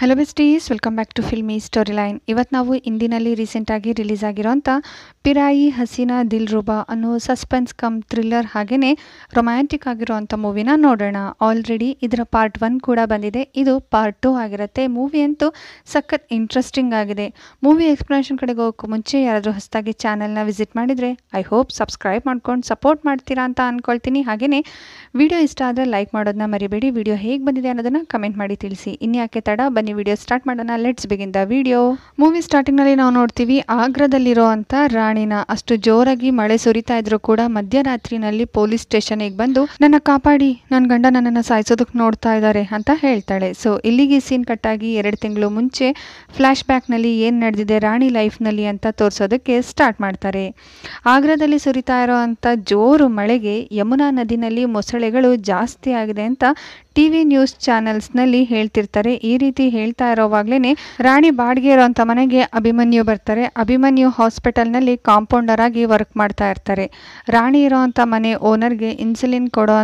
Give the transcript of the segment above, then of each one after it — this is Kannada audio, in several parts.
hello besties welcome back to filmy story line ಇವತ್ತು ನಾವು ಇಂದಿನಲ್ಲಿ ರೀಸೆಂಟಾಗಿ ರಿಲೀಸ್ ಆಗಿರೋಂಥ ಪಿರಾಯಿ ಹಸೀನಾ ದಿಲ್ ರೂಬಾ ಅನ್ನೋ ಸಸ್ಪೆನ್ಸ್ ಕಮ್ ಥ್ರಿಲ್ಲರ್ ಹಾಗೆಯೇ ರೊಮ್ಯಾಂಟಿಕ್ ಆಗಿರೋವಂಥ ಮೂವಿನ ನೋಡೋಣ ಆಲ್ರೆಡಿ ಇದರ ಪಾರ್ಟ್ ಒನ್ ಕೂಡ ಬಂದಿದೆ ಇದು ಪಾರ್ಟ್ ಟೂ ಆಗಿರುತ್ತೆ ಮೂವಿ ಅಂತೂ ಸಖತ್ ಇಂಟ್ರೆಸ್ಟಿಂಗ್ ಆಗಿದೆ ಮೂವಿ ಎಕ್ಸ್ಪ್ಲನೇಷನ್ ಕಡೆಗೆ ಹೋಗೋಕ್ಕೂ ಮುಂಚೆ ಯಾರಾದರೂ ಹೊಸದಾಗಿ ಚಾನಲ್ನ ವಿಸಿಟ್ ಮಾಡಿದರೆ ಐ ಹೋಪ್ ಸಬ್ಸ್ಕ್ರೈಬ್ ಮಾಡ್ಕೊಂಡು ಸಪೋರ್ಟ್ ಮಾಡ್ತೀರಾ ಅಂತ ಅಂದ್ಕೊಳ್ತೀನಿ ಹಾಗೆಯೇ ವಿಡಿಯೋ ಇಷ್ಟ ಆದರೆ ಲೈಕ್ ಮಾಡೋದನ್ನ ಮರಿಬೇಡಿ ವಿಡಿಯೋ ಹೇಗೆ ಬಂದಿದೆ ಅನ್ನೋದನ್ನು ಕಮೆಂಟ್ ಮಾಡಿ ತಿಳಿಸಿ ಇನ್ಯಾಕೆ ತಡ ಬನ್ನಿ ಬನ್ನಿ ವಿಡಿಯೋ ಸ್ಟಾರ್ಟ್ ಮಾಡೋಣ let's begin the video movie ಸ್ಟಾರ್ಟಿಂಗ್ನಲ್ಲಿ ನಾವು ನೋಡ್ತೀವಿ ಆಗ್ರಾದಲ್ಲಿರೋ ರಾಣಿನ ಅಷ್ಟು ಜೋರಾಗಿ ಮಳೆ ಸುರಿತಾ ಇದ್ರು ಕೂಡ ಮಧ್ಯರಾತ್ರಿನಲ್ಲಿ ಪೊಲೀಸ್ ಸ್ಟೇಷನಿಗೆ ಬಂದು ನನ್ನ ಕಾಪಾಡಿ ನನ್ನ ಗಂಡ ನನ್ನನ್ನು ಸಾಯಿಸೋದಕ್ಕೆ ನೋಡ್ತಾ ಇದ್ದಾರೆ ಅಂತ ಹೇಳ್ತಾಳೆ ಸೊ ಇಲ್ಲಿಗೆ ಸೀನ್ ಕಟ್ಟಾಗಿ ಎರಡು ತಿಂಗಳು ಮುಂಚೆ ಬ್ಯಾಕ್ ಬ್ಯಾಕ್ನಲ್ಲಿ ಏನು ನಡೆದಿದೆ ರಾಣಿ ಲೈಫ್ ನಲ್ಲಿ ಅಂತ ತೋರಿಸೋದಕ್ಕೆ ಸ್ಟಾರ್ಟ್ ಮಾಡ್ತಾರೆ ಆಗ್ರಾದಲ್ಲಿ ಸುರಿತಾ ಇರೋವಂಥ ಜೋರು ಮಳೆಗೆ ಯಮುನಾ ನದಿನಲ್ಲಿ ಮೊಸಳೆಗಳು ಜಾಸ್ತಿ ಆಗಿದೆ ಅಂತ ಟಿ ವಿ ನ್ಯೂಸ್ ಚಾನೆಲ್ಸ್ನಲ್ಲಿ ಹೇಳ್ತಿರ್ತಾರೆ ಈ ರೀತಿ ಹೇಳ್ತಾ ಇರೋವಾಗ್ಲೇ ರಾಣಿ ಬಾಡ್ಗೆ ಇರೋಂತ ಮನೆಗೆ ಅಭಿಮನ್ಯು ಬರ್ತಾರೆ ಅಭಿಮನ್ಯು ಹಾಸ್ಪಿಟಲ್ನಲ್ಲಿ ಕಾಂಪೌಂಡರ್ ಆಗಿ ವರ್ಕ್ ಮಾಡ್ತಾ ಇರ್ತಾರೆ ರಾಣಿ ಇರೋವಂಥ ಮನೆ ಓನರ್ಗೆ ಇನ್ಸುಲಿನ್ ಕೊಡೋ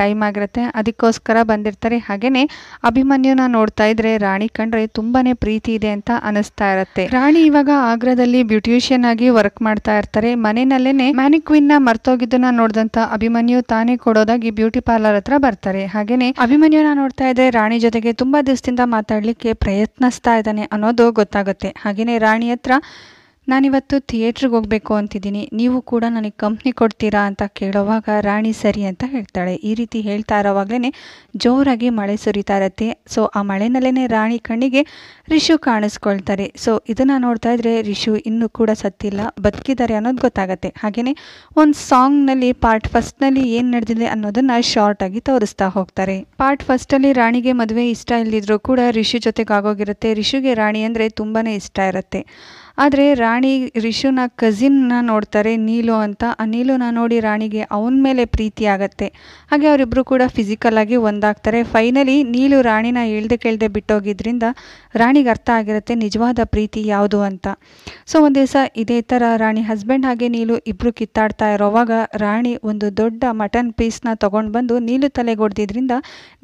ಟೈಮ್ ಆಗಿರುತ್ತೆ ಅದಕ್ಕೋಸ್ಕರ ಬಂದಿರ್ತಾರೆ ಹಾಗೆಯೇ ಅಭಿಮನ್ಯುನ ನೋಡ್ತಾ ಇದ್ರೆ ರಾಣಿ ಕಂಡ್ರೆ ತುಂಬಾನೇ ಪ್ರೀತಿ ಇದೆ ಅಂತ ಅನಿಸ್ತಾ ಇರುತ್ತೆ ರಾಣಿ ಇವಾಗ ಆಗ್ರಾದಲ್ಲಿ ಬ್ಯೂಟಿಷಿಯನ್ ಆಗಿ ವರ್ಕ್ ಮಾಡ್ತಾ ಇರ್ತಾರೆ ಮನೆಯಲ್ಲೇನೆ ಮ್ಯಾನಿಕ್ವಿನ್ನ ಮರ್ತೋಗಿದ್ದನ್ನ ನೋಡಿದಂಥ ಅಭಿಮನ್ಯು ತಾನೇ ಕೊಡೋದಾಗಿ ಬ್ಯೂಟಿ ಪಾರ್ಲರ್ ಹತ್ರ ಬರ್ತಾರೆ ಹಾಗೇನೆ ಅಭಿಮನ್ಯುನ ನೋಡ್ತಾ ಇದ್ದರೆ ರಾಣಿ ಜೊತೆಗೆ ತುಂಬ ದಿವಸದಿಂದ ಮಾತಾಡಲಿಕ್ಕೆ ಪ್ರಯತ್ನಿಸ್ತಾ ಇದ್ದಾನೆ ಅನ್ನೋದು ಗೊತ್ತಾಗುತ್ತೆ ಹಾಗೆಯೇ ರಾಣಿ ಹತ್ರ ನಾನಿವತ್ತು ಥಿಯೇಟ್ರಿಗೆ ಹೋಗಬೇಕು ಅಂತಿದ್ದೀನಿ ನೀವು ಕೂಡ ನನಗೆ ಕಂಪ್ನಿ ಕೊಡ್ತೀರಾ ಅಂತ ಕೇಳೋವಾಗ ರಾಣಿ ಸರಿ ಅಂತ ಹೇಳ್ತಾಳೆ ಈ ರೀತಿ ಹೇಳ್ತಾ ಇರೋವಾಗಲೇ ಜೋರಾಗಿ ಮಳೆ ಸುರಿತಾ ಇರತ್ತೆ ಸೊ ಆ ಮಳೆನಲ್ಲೇ ರಾಣಿ ಕಣ್ಣಿಗೆ ರಿಷು ಕಾಣಿಸ್ಕೊಳ್ತಾರೆ ಸೊ ಇದನ್ನು ನೋಡ್ತಾ ಇದ್ರೆ ರಿಷು ಇನ್ನೂ ಕೂಡ ಸತ್ತಿಲ್ಲ ಬದುಕಿದ್ದಾರೆ ಅನ್ನೋದು ಗೊತ್ತಾಗತ್ತೆ ಹಾಗೆಯೇ ಒಂದು ಸಾಂಗ್ನಲ್ಲಿ ಪಾರ್ಟ್ ಫಸ್ಟ್ನಲ್ಲಿ ಏನು ನಡೆದಿದೆ ಅನ್ನೋದನ್ನು ಶಾರ್ಟಾಗಿ ತೋರಿಸ್ತಾ ಹೋಗ್ತಾರೆ ಪಾರ್ಟ್ ಫಸ್ಟಲ್ಲಿ ರಾಣಿಗೆ ಮದುವೆ ಇಷ್ಟ ಇಲ್ಲದಿದ್ರು ಕೂಡ ರಿಷು ಜೊತೆಗಾಗೋಗಿರುತ್ತೆ ರಿಷುಗೆ ರಾಣಿ ಅಂದರೆ ತುಂಬಾ ಇಷ್ಟ ಇರುತ್ತೆ ಆದರೆ ರಾಣಿ ರಿಷುನ ಕಸಿನ್ನ ನೋಡ್ತಾರೆ ನೀಲು ಅಂತ ಆ ನೀಲುನ ನೋಡಿ ರಾಣಿಗೆ ಅವನ ಮೇಲೆ ಪ್ರೀತಿ ಆಗತ್ತೆ ಹಾಗೆ ಅವರಿಬ್ಬರು ಕೂಡ ಆಗಿ ಒಂದಾಗ್ತಾರೆ ಫೈನಲಿ ನೀಲು ರಾಣಿನ ಇಳ್ದೆ ಕೇಳ್ದೆ ಬಿಟ್ಟೋಗಿದ್ರಿಂದ ರಾಣಿಗೆ ಅರ್ಥ ಆಗಿರುತ್ತೆ ನಿಜವಾದ ಪ್ರೀತಿ ಯಾವುದು ಅಂತ ಸೊ ಒಂದು ದಿವಸ ಇದೇ ಥರ ರಾಣಿ ಹಸ್ಬೆಂಡ್ ಹಾಗೆ ನೀಲು ಇಬ್ಬರು ಕಿತ್ತಾಡ್ತಾ ಇರೋವಾಗ ರಾಣಿ ಒಂದು ದೊಡ್ಡ ಮಟನ್ ಪೀಸ್ನ ತೊಗೊಂಡು ಬಂದು ನೀಲು ತಲೆಗೆ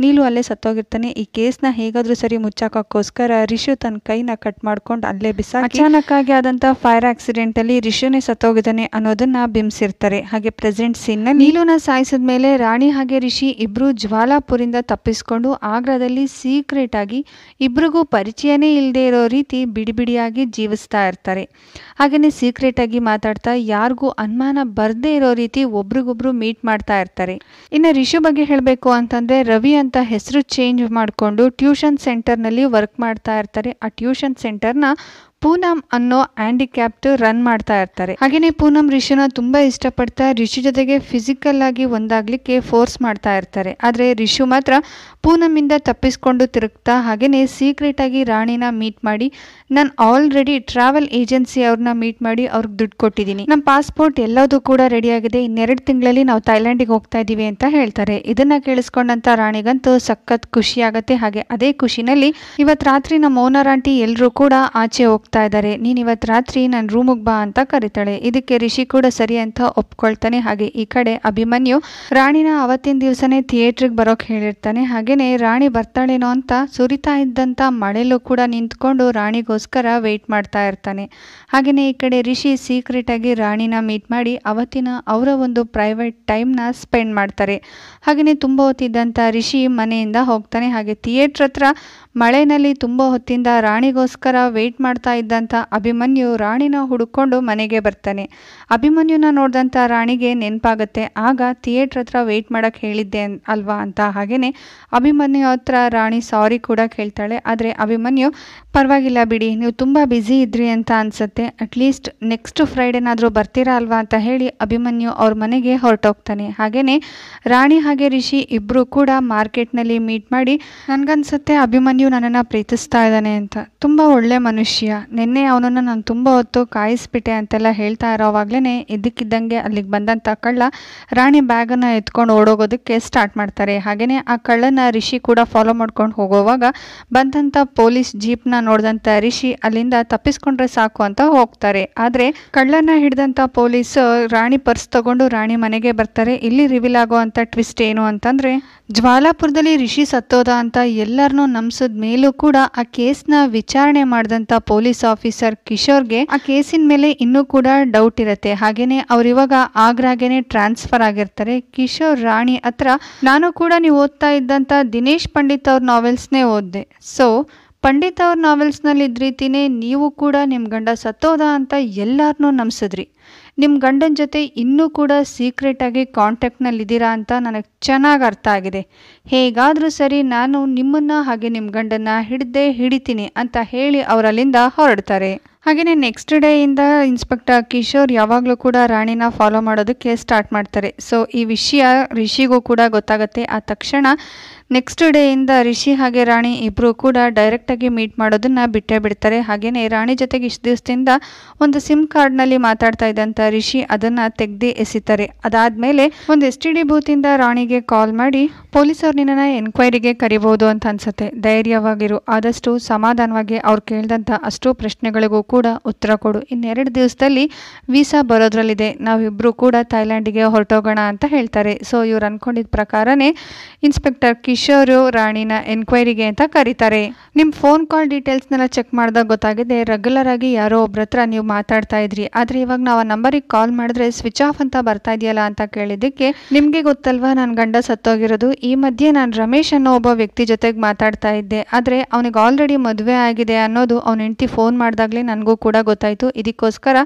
ನೀಲು ಅಲ್ಲೇ ಸತ್ತೋಗಿರ್ತಾನೆ ಈ ಕೇಸ್ನ ಹೇಗಾದರೂ ಸರಿ ಮುಚ್ಚಾಕೋಸ್ಕರ ರಿಷು ತನ್ನ ಕೈನ ಕಟ್ ಮಾಡ್ಕೊಂಡು ಅಲ್ಲೇ ಬಿಸಾಕಿ ಅಚಾನಕ ಹಾಗೆ ಆದಂಥ ಫೈರ್ ಆಕ್ಸಿಡೆಂಟಲ್ಲಿ ರಿಷುನೇ ಸತ್ತೋಗಿದ್ದಾನೆ ಅನ್ನೋದನ್ನ ಬಿಂಬಿಸಿರ್ತಾರೆ ಹಾಗೆ ಪ್ರೆಸೆಂಟ್ ಸೀನ್ ನೀಲುನ ಸಾಯಿಸಿದ ಮೇಲೆ ರಾಣಿ ಹಾಗೆ ರಿಷಿ ಇಬ್ರು ಜ್ವಾಲಾಪುರಿಂದ ತಪ್ಪಿಸ್ಕೊಂಡು ಆಗ್ರಾದಲ್ಲಿ ಸೀಕ್ರೆಟ್ ಆಗಿ ಇಬ್ರಿಗೂ ಪರಿಚಯನೇ ಇಲ್ಲದೆ ಇರೋ ರೀತಿ ಬಿಡಿಬಿಡಿಯಾಗಿ ಜೀವಿಸ್ತಾ ಇರ್ತಾರೆ ಹಾಗೇನೆ ಸೀಕ್ರೆಟ್ ಆಗಿ ಮಾತಾಡ್ತಾ ಯಾರಿಗೂ ಅನುಮಾನ ಬರದೇ ಇರೋ ರೀತಿ ಒಬ್ರಿಗೊಬ್ರು ಮೀಟ್ ಮಾಡ್ತಾ ಇರ್ತಾರೆ ಇನ್ನು ರಿಷು ಬಗ್ಗೆ ಹೇಳಬೇಕು ಅಂತಂದ್ರೆ ರವಿ ಅಂತ ಹೆಸರು ಚೇಂಜ್ ಮಾಡಿಕೊಂಡು ಟ್ಯೂಷನ್ ಸೆಂಟರ್ನಲ್ಲಿ ವರ್ಕ್ ಮಾಡ್ತಾ ಇರ್ತಾರೆ ಆ ಟ್ಯೂಷನ್ ಸೆಂಟರ್ನ ಪೂನಂ ಅನ್ನೋ ಹ್ಯಾಂಡಿಕ್ಯಾಪ್ಟ್ ರನ್ ಮಾಡ್ತಾ ಇರ್ತಾರೆ ಹಾಗೇನೆ ಪೂನಂ ರಿಷಿನ ತುಂಬಾ ಇಷ್ಟಪಡ್ತಾ ರಿಷಿ ಜೊತೆಗೆ ಫಿಸಿಕಲ್ ಆಗಿ ಒಂದಾಗ್ಲಿಕ್ಕೆ ಫೋರ್ಸ್ ಮಾಡ್ತಾ ಇರ್ತಾರೆ ಆದ್ರೆ ರಿಷು ಮಾತ್ರ ಪೂನಮ್ ಇಂದ ತಪ್ಪಿಸ್ಕೊಂಡು ತಿರುಗ್ತಾ ಹಾಗೇನೆ ಸೀಕ್ರೆಟ್ ಆಗಿ ರಾಣಿನ ಮೀಟ್ ಮಾಡಿ ನಾನು ಆಲ್ರೆಡಿ ಟ್ರಾವೆಲ್ ಏಜೆನ್ಸಿ ಅವ್ರನ್ನ ಮೀಟ್ ಮಾಡಿ ಅವ್ರಿಗೆ ದುಡ್ಡು ಕೊಟ್ಟಿದ್ದೀನಿ ನಮ್ಮ ಪಾಸ್ಪೋರ್ಟ್ ಎಲ್ಲದೂ ಕೂಡ ರೆಡಿ ಆಗಿದೆ ಇನ್ನೆರಡು ತಿಂಗಳಲ್ಲಿ ನಾವು ಥೈಲ್ಯಾಂಡಿಗೆ ಹೋಗ್ತಾ ಇದ್ದೀವಿ ಅಂತ ಹೇಳ್ತಾರೆ ಇದನ್ನ ಕೇಳಿಸ್ಕೊಂಡಂತ ರಾಣಿಗಂತೂ ಸಖತ್ ಖುಷಿ ಆಗತ್ತೆ ಹಾಗೆ ಅದೇ ಖುಷಿನಲ್ಲಿ ಇವತ್ತು ರಾತ್ರಿ ನಮ್ಮ ಓನರ್ ಆಂಟಿ ಎಲ್ಲರೂ ಕೂಡ ಆಚೆ ಹೋಗ್ತಾರೆ ಹೋಗ್ತಾ ಇದ್ದಾರೆ ನೀನು ಇವತ್ತು ರಾತ್ರಿ ನನ್ನ ರೂಮಿಗೆ ಬಾ ಅಂತ ಕರಿತಾಳೆ ಇದಕ್ಕೆ ರಿಷಿ ಕೂಡ ಸರಿ ಅಂತ ಒಪ್ಕೊಳ್ತಾನೆ ಹಾಗೆ ಈ ಕಡೆ ಅಭಿಮನ್ಯು ರಾಣಿನ ಅವತ್ತಿನ ದಿವಸನೇ ಥಿಯೇಟ್ರಿಗೆ ಬರೋಕೆ ಹೇಳಿರ್ತಾನೆ ಹಾಗೇನೆ ರಾಣಿ ಬರ್ತಾಳೇನೋ ಅಂತ ಸುರಿತಾ ಇದ್ದಂಥ ಮಳೆಲೂ ಕೂಡ ನಿಂತ್ಕೊಂಡು ರಾಣಿಗೋಸ್ಕರ ವೆಯ್ಟ್ ಮಾಡ್ತಾ ಇರ್ತಾನೆ ಹಾಗೆಯೇ ಈ ಕಡೆ ರಿಷಿ ಸೀಕ್ರೆಟ್ ಆಗಿ ರಾಣಿನ ಮೀಟ್ ಮಾಡಿ ಅವತ್ತಿನ ಅವರ ಒಂದು ಪ್ರೈವೇಟ್ ಟೈಮ್ನ ಸ್ಪೆಂಡ್ ಮಾಡ್ತಾರೆ ಹಾಗೆಯೇ ತುಂಬ ಹೊತ್ತಿದ್ದಂಥ ರಿಷಿ ಮನೆಯಿಂದ ಹೋಗ್ತಾನೆ ಹಾಗೆ ಥಿಯೇಟ್ರ್ ಹತ್ರ ಮಳೆನಲ್ಲಿ ತುಂಬ ಹೊತ್ತಿಂದ ರಾಣಿಗೋಸ್ಕರ ವೆಯ್ಟ್ ಮಾಡ್ತಾ ಇದ್ದಂಥ ಅಭಿಮನ್ಯು ರಾಣಿನ ಹುಡುಕೊಂಡು ಮನೆಗೆ ಬರ್ತಾನೆ ಅಭಿಮನ್ಯುನ ನೋಡಿದಂಥ ರಾಣಿಗೆ ನೆನಪಾಗುತ್ತೆ ಆಗ ಥಿಯೇಟ್ರ್ ಹತ್ರ ವೆಯ್ಟ್ ಮಾಡೋಕ್ಕೆ ಹೇಳಿದ್ದೆ ಅಲ್ವಾ ಅಂತ ಹಾಗೇ ಅಭಿಮನ್ಯು ಹತ್ರ ರಾಣಿ ಸಾರಿ ಕೂಡ ಕೇಳ್ತಾಳೆ ಆದರೆ ಅಭಿಮನ್ಯು ಪರವಾಗಿಲ್ಲ ಬಿಡಿ ನೀವು ತುಂಬ ಬ್ಯುಸಿ ಇದ್ರಿ ಅಂತ ಅನಿಸುತ್ತೆ ಅಟ್ಲೀಸ್ಟ್ ನೆಕ್ಸ್ಟ್ ಫ್ರೈಡೇನಾದರೂ ಬರ್ತೀರಾ ಅಲ್ವಾ ಅಂತ ಹೇಳಿ ಅಭಿಮನ್ಯು ಅವ್ರ ಮನೆಗೆ ಹೊರಟೋಗ್ತಾನೆ ಹಾಗೆಯೇ ರಾಣಿ ಹಾಗೆ ರಿಷಿ ಇಬ್ಬರು ಕೂಡ ಮಾರ್ಕೆಟ್ನಲ್ಲಿ ಮೀಟ್ ಮಾಡಿ ನನಗನ್ಸುತ್ತೆ ಅಭಿಮನ್ಯು ನಿಜವಾಗಿಯೂ ನನ್ನನ್ನು ಪ್ರೀತಿಸ್ತಾ ಇದ್ದಾನೆ ಅಂತ ತುಂಬ ಒಳ್ಳೆ ಮನುಷ್ಯ ನಿನ್ನೆ ಅವನನ್ನು ನಾನು ತುಂಬ ಹೊತ್ತು ಕಾಯಿಸ್ಬಿಟ್ಟೆ ಅಂತೆಲ್ಲ ಹೇಳ್ತಾ ಇರೋವಾಗಲೇ ಇದ್ದಕ್ಕಿದ್ದಂಗೆ ಅಲ್ಲಿಗೆ ಬಂದಂಥ ಕಳ್ಳ ರಾಣಿ ಬ್ಯಾಗನ್ನು ಎತ್ಕೊಂಡು ಓಡೋಗೋದಕ್ಕೆ ಸ್ಟಾರ್ಟ್ ಮಾಡ್ತಾರೆ ಹಾಗೆಯೇ ಆ ಕಳ್ಳನ ರಿಷಿ ಕೂಡ ಫಾಲೋ ಮಾಡ್ಕೊಂಡು ಹೋಗೋವಾಗ ಬಂದಂಥ ಪೊಲೀಸ್ ಜೀಪ್ನ ನೋಡಿದಂಥ ರಿಷಿ ಅಲ್ಲಿಂದ ತಪ್ಪಿಸ್ಕೊಂಡ್ರೆ ಸಾಕು ಅಂತ ಹೋಗ್ತಾರೆ ಆದರೆ ಕಳ್ಳನ ಹಿಡಿದಂಥ ಪೊಲೀಸ್ ರಾಣಿ ಪರ್ಸ್ ತಗೊಂಡು ರಾಣಿ ಮನೆಗೆ ಬರ್ತಾರೆ ಇಲ್ಲಿ ರಿವೀಲ್ ಅಂತ ಟ್ವಿಸ್ಟ್ ಏನು ಅಂತಂದ್ರೆ ಜ್ವಾಲಾಪುರದಲ್ಲಿ ರಿಷಿ ಸತ್ತೋದ ಅಂತ ಎಲ್ಲರನ್ನೂ ನಮ್ಸ್ ಮೇಲೂ ಕೂಡ ಆ ಕೇಸ್ನ ವಿಚಾರಣೆ ಮಾಡಿದಂತ ಪೊಲೀಸ್ ಆಫೀಸರ್ ಕಿಶೋರ್ಗೆ ಆ ಕೇಸಿನ ಮೇಲೆ ಇನ್ನೂ ಕೂಡ ಡೌಟ್ ಇರುತ್ತೆ ಹಾಗೇನೆ ಅವ್ರಿವಾಗ ಆಗ್ರಾಗೇನೆ ಟ್ರಾನ್ಸ್ಫರ್ ಆಗಿರ್ತಾರೆ ಕಿಶೋರ್ ರಾಣಿ ಹತ್ರ ನಾನು ಕೂಡ ನೀವು ಓದ್ತಾ ಇದ್ದಂತ ದಿನೇಶ್ ಪಂಡಿತ್ ಅವ್ರ ನಾವೆಲ್ಸ್ನೇ ಓದ್ದೆ ಸೊ ಪಂಡಿತ್ ಅವ್ರ ನಾವೆಲ್ಸ್ ನಲ್ಲಿ ರೀತಿನೇ ನೀವು ಕೂಡ ನಿಮ್ಮ ಗಂಡ ಸತ್ತೋದ ಅಂತ ಎಲ್ಲಾರ್ನು ನಂಬಿಸಿದ್ರಿ ನಿಮ್ಮ ಗಂಡನ ಜೊತೆ ಇನ್ನೂ ಕೂಡ ಸೀಕ್ರೆಟಾಗಿ ಕಾಂಟ್ಯಾಕ್ಟ್ನಲ್ಲಿದ್ದೀರಾ ಅಂತ ನನಗೆ ಚೆನ್ನಾಗಿ ಅರ್ಥ ಆಗಿದೆ ಹೇಗಾದರೂ ಸರಿ ನಾನು ನಿಮ್ಮನ್ನು ಹಾಗೆ ನಿಮ್ಮ ಗಂಡನ್ನು ಹಿಡ್ದೇ ಹಿಡಿತೀನಿ ಅಂತ ಹೇಳಿ ಅವರಲ್ಲಿಂದ ಹೊರಡ್ತಾರೆ ಹಾಗೆಯೇ ನೆಕ್ಸ್ಟ್ ಡೇಯಿಂದ ಇನ್ಸ್ಪೆಕ್ಟರ್ ಕಿಶೋರ್ ಯಾವಾಗಲೂ ಕೂಡ ರಾಣಿನ ಫಾಲೋ ಮಾಡೋದಕ್ಕೆ ಸ್ಟಾರ್ಟ್ ಮಾಡ್ತಾರೆ ಸೊ ಈ ವಿಷಯ ರಿಷಿಗೂ ಕೂಡ ಗೊತ್ತಾಗುತ್ತೆ ಆ ತಕ್ಷಣ ನೆಕ್ಸ್ಟ್ ಡೇಯಿಂದ ರಿಷಿ ಹಾಗೆ ರಾಣಿ ಇಬ್ಬರು ಕೂಡ ಡೈರೆಕ್ಟಾಗಿ ಮೀಟ್ ಮಾಡೋದನ್ನು ಬಿಟ್ಟೇ ಬಿಡ್ತಾರೆ ಹಾಗೆಯೇ ರಾಣಿ ಜೊತೆಗೆ ಇಷ್ಟು ದಿವಸದಿಂದ ಒಂದು ಸಿಮ್ ಕಾರ್ಡ್ನಲ್ಲಿ ಮಾತಾಡ್ತಾ ಇದ್ದಂಥ ರಿಷಿ ಅದನ್ನು ತೆಗ್ದು ಎಸಿತಾರೆ ಮೇಲೆ ಒಂದು ಎಸ್ ಟಿ ಡಿ ಬೂತಿಂದ ರಾಣಿಗೆ ಕಾಲ್ ಮಾಡಿ ಪೊಲೀಸರು ನಿನ್ನನ್ನು ಎನ್ಕ್ವೈರಿಗೆ ಕರಿಬಹುದು ಅಂತ ಅನ್ಸುತ್ತೆ ಧೈರ್ಯವಾಗಿರು ಆದಷ್ಟು ಸಮಾಧಾನವಾಗಿ ಅವ್ರು ಕೇಳಿದಂಥ ಅಷ್ಟು ಪ್ರಶ್ನೆಗಳಿಗೂ ಕೂಡ ಉತ್ತರ ಕೊಡು ಇನ್ನೆರಡು ದಿವಸದಲ್ಲಿ ವೀಸಾ ಬರೋದ್ರಲ್ಲಿದೆ ನಾವಿಬ್ಬರು ಕೂಡ ಥೈಲ್ಯಾಂಡಿಗೆ ಹೊರಟೋಗೋಣ ಅಂತ ಹೇಳ್ತಾರೆ ಸೊ ಇವ್ರು ಅಂದ್ಕೊಂಡಿದ್ದ ಪ್ರಕಾರನೇ ಇನ್ಸ್ಪೆಕ್ಟರ್ ಕಿಶ್ ಕಿಶೋರು ರಾಣಿನ ಎನ್ಕ್ವೈರಿಗೆ ಅಂತ ಕರೀತಾರೆ ನಿಮ್ಮ ಫೋನ್ ಕಾಲ್ ಡೀಟೇಲ್ಸ್ ನೆಲ್ಲ ಚೆಕ್ ಮಾಡಿದಾಗ ಗೊತ್ತಾಗಿದೆ ರೆಗ್ಯುಲರ್ ಆಗಿ ಯಾರೋ ಒಬ್ರ ಹತ್ರ ನೀವು ಮಾತಾಡ್ತಾ ಇದ್ರಿ ಆದ್ರೆ ಇವಾಗ ನಾವು ಆ ನಂಬರಿಗೆ ಕಾಲ್ ಮಾಡಿದ್ರೆ ಸ್ವಿಚ್ ಆಫ್ ಅಂತ ಬರ್ತಾ ಇದೆಯಲ್ಲ ಅಂತ ಕೇಳಿದ್ದಕ್ಕೆ ನಿಮಗೆ ಗೊತ್ತಲ್ವಾ ನನ್ನ ಗಂಡ ಸತ್ತೋಗಿರೋದು ಈ ಮಧ್ಯೆ ನಾನು ರಮೇಶ್ ಅನ್ನೋ ಒಬ್ಬ ವ್ಯಕ್ತಿ ಜೊತೆಗೆ ಮಾತಾಡ್ತಾ ಇದ್ದೆ ಆದರೆ ಅವನಿಗೆ ಆಲ್ರೆಡಿ ಮದುವೆ ಆಗಿದೆ ಅನ್ನೋದು ಅವ್ನ ಹೆಂಡತಿ ಫೋನ್ ಮಾಡಿದಾಗಲೇ ನನಗೂ ಕೂಡ ಗೊತ್ತಾಯಿತು ಇದಕ್ಕೋಸ್ಕರ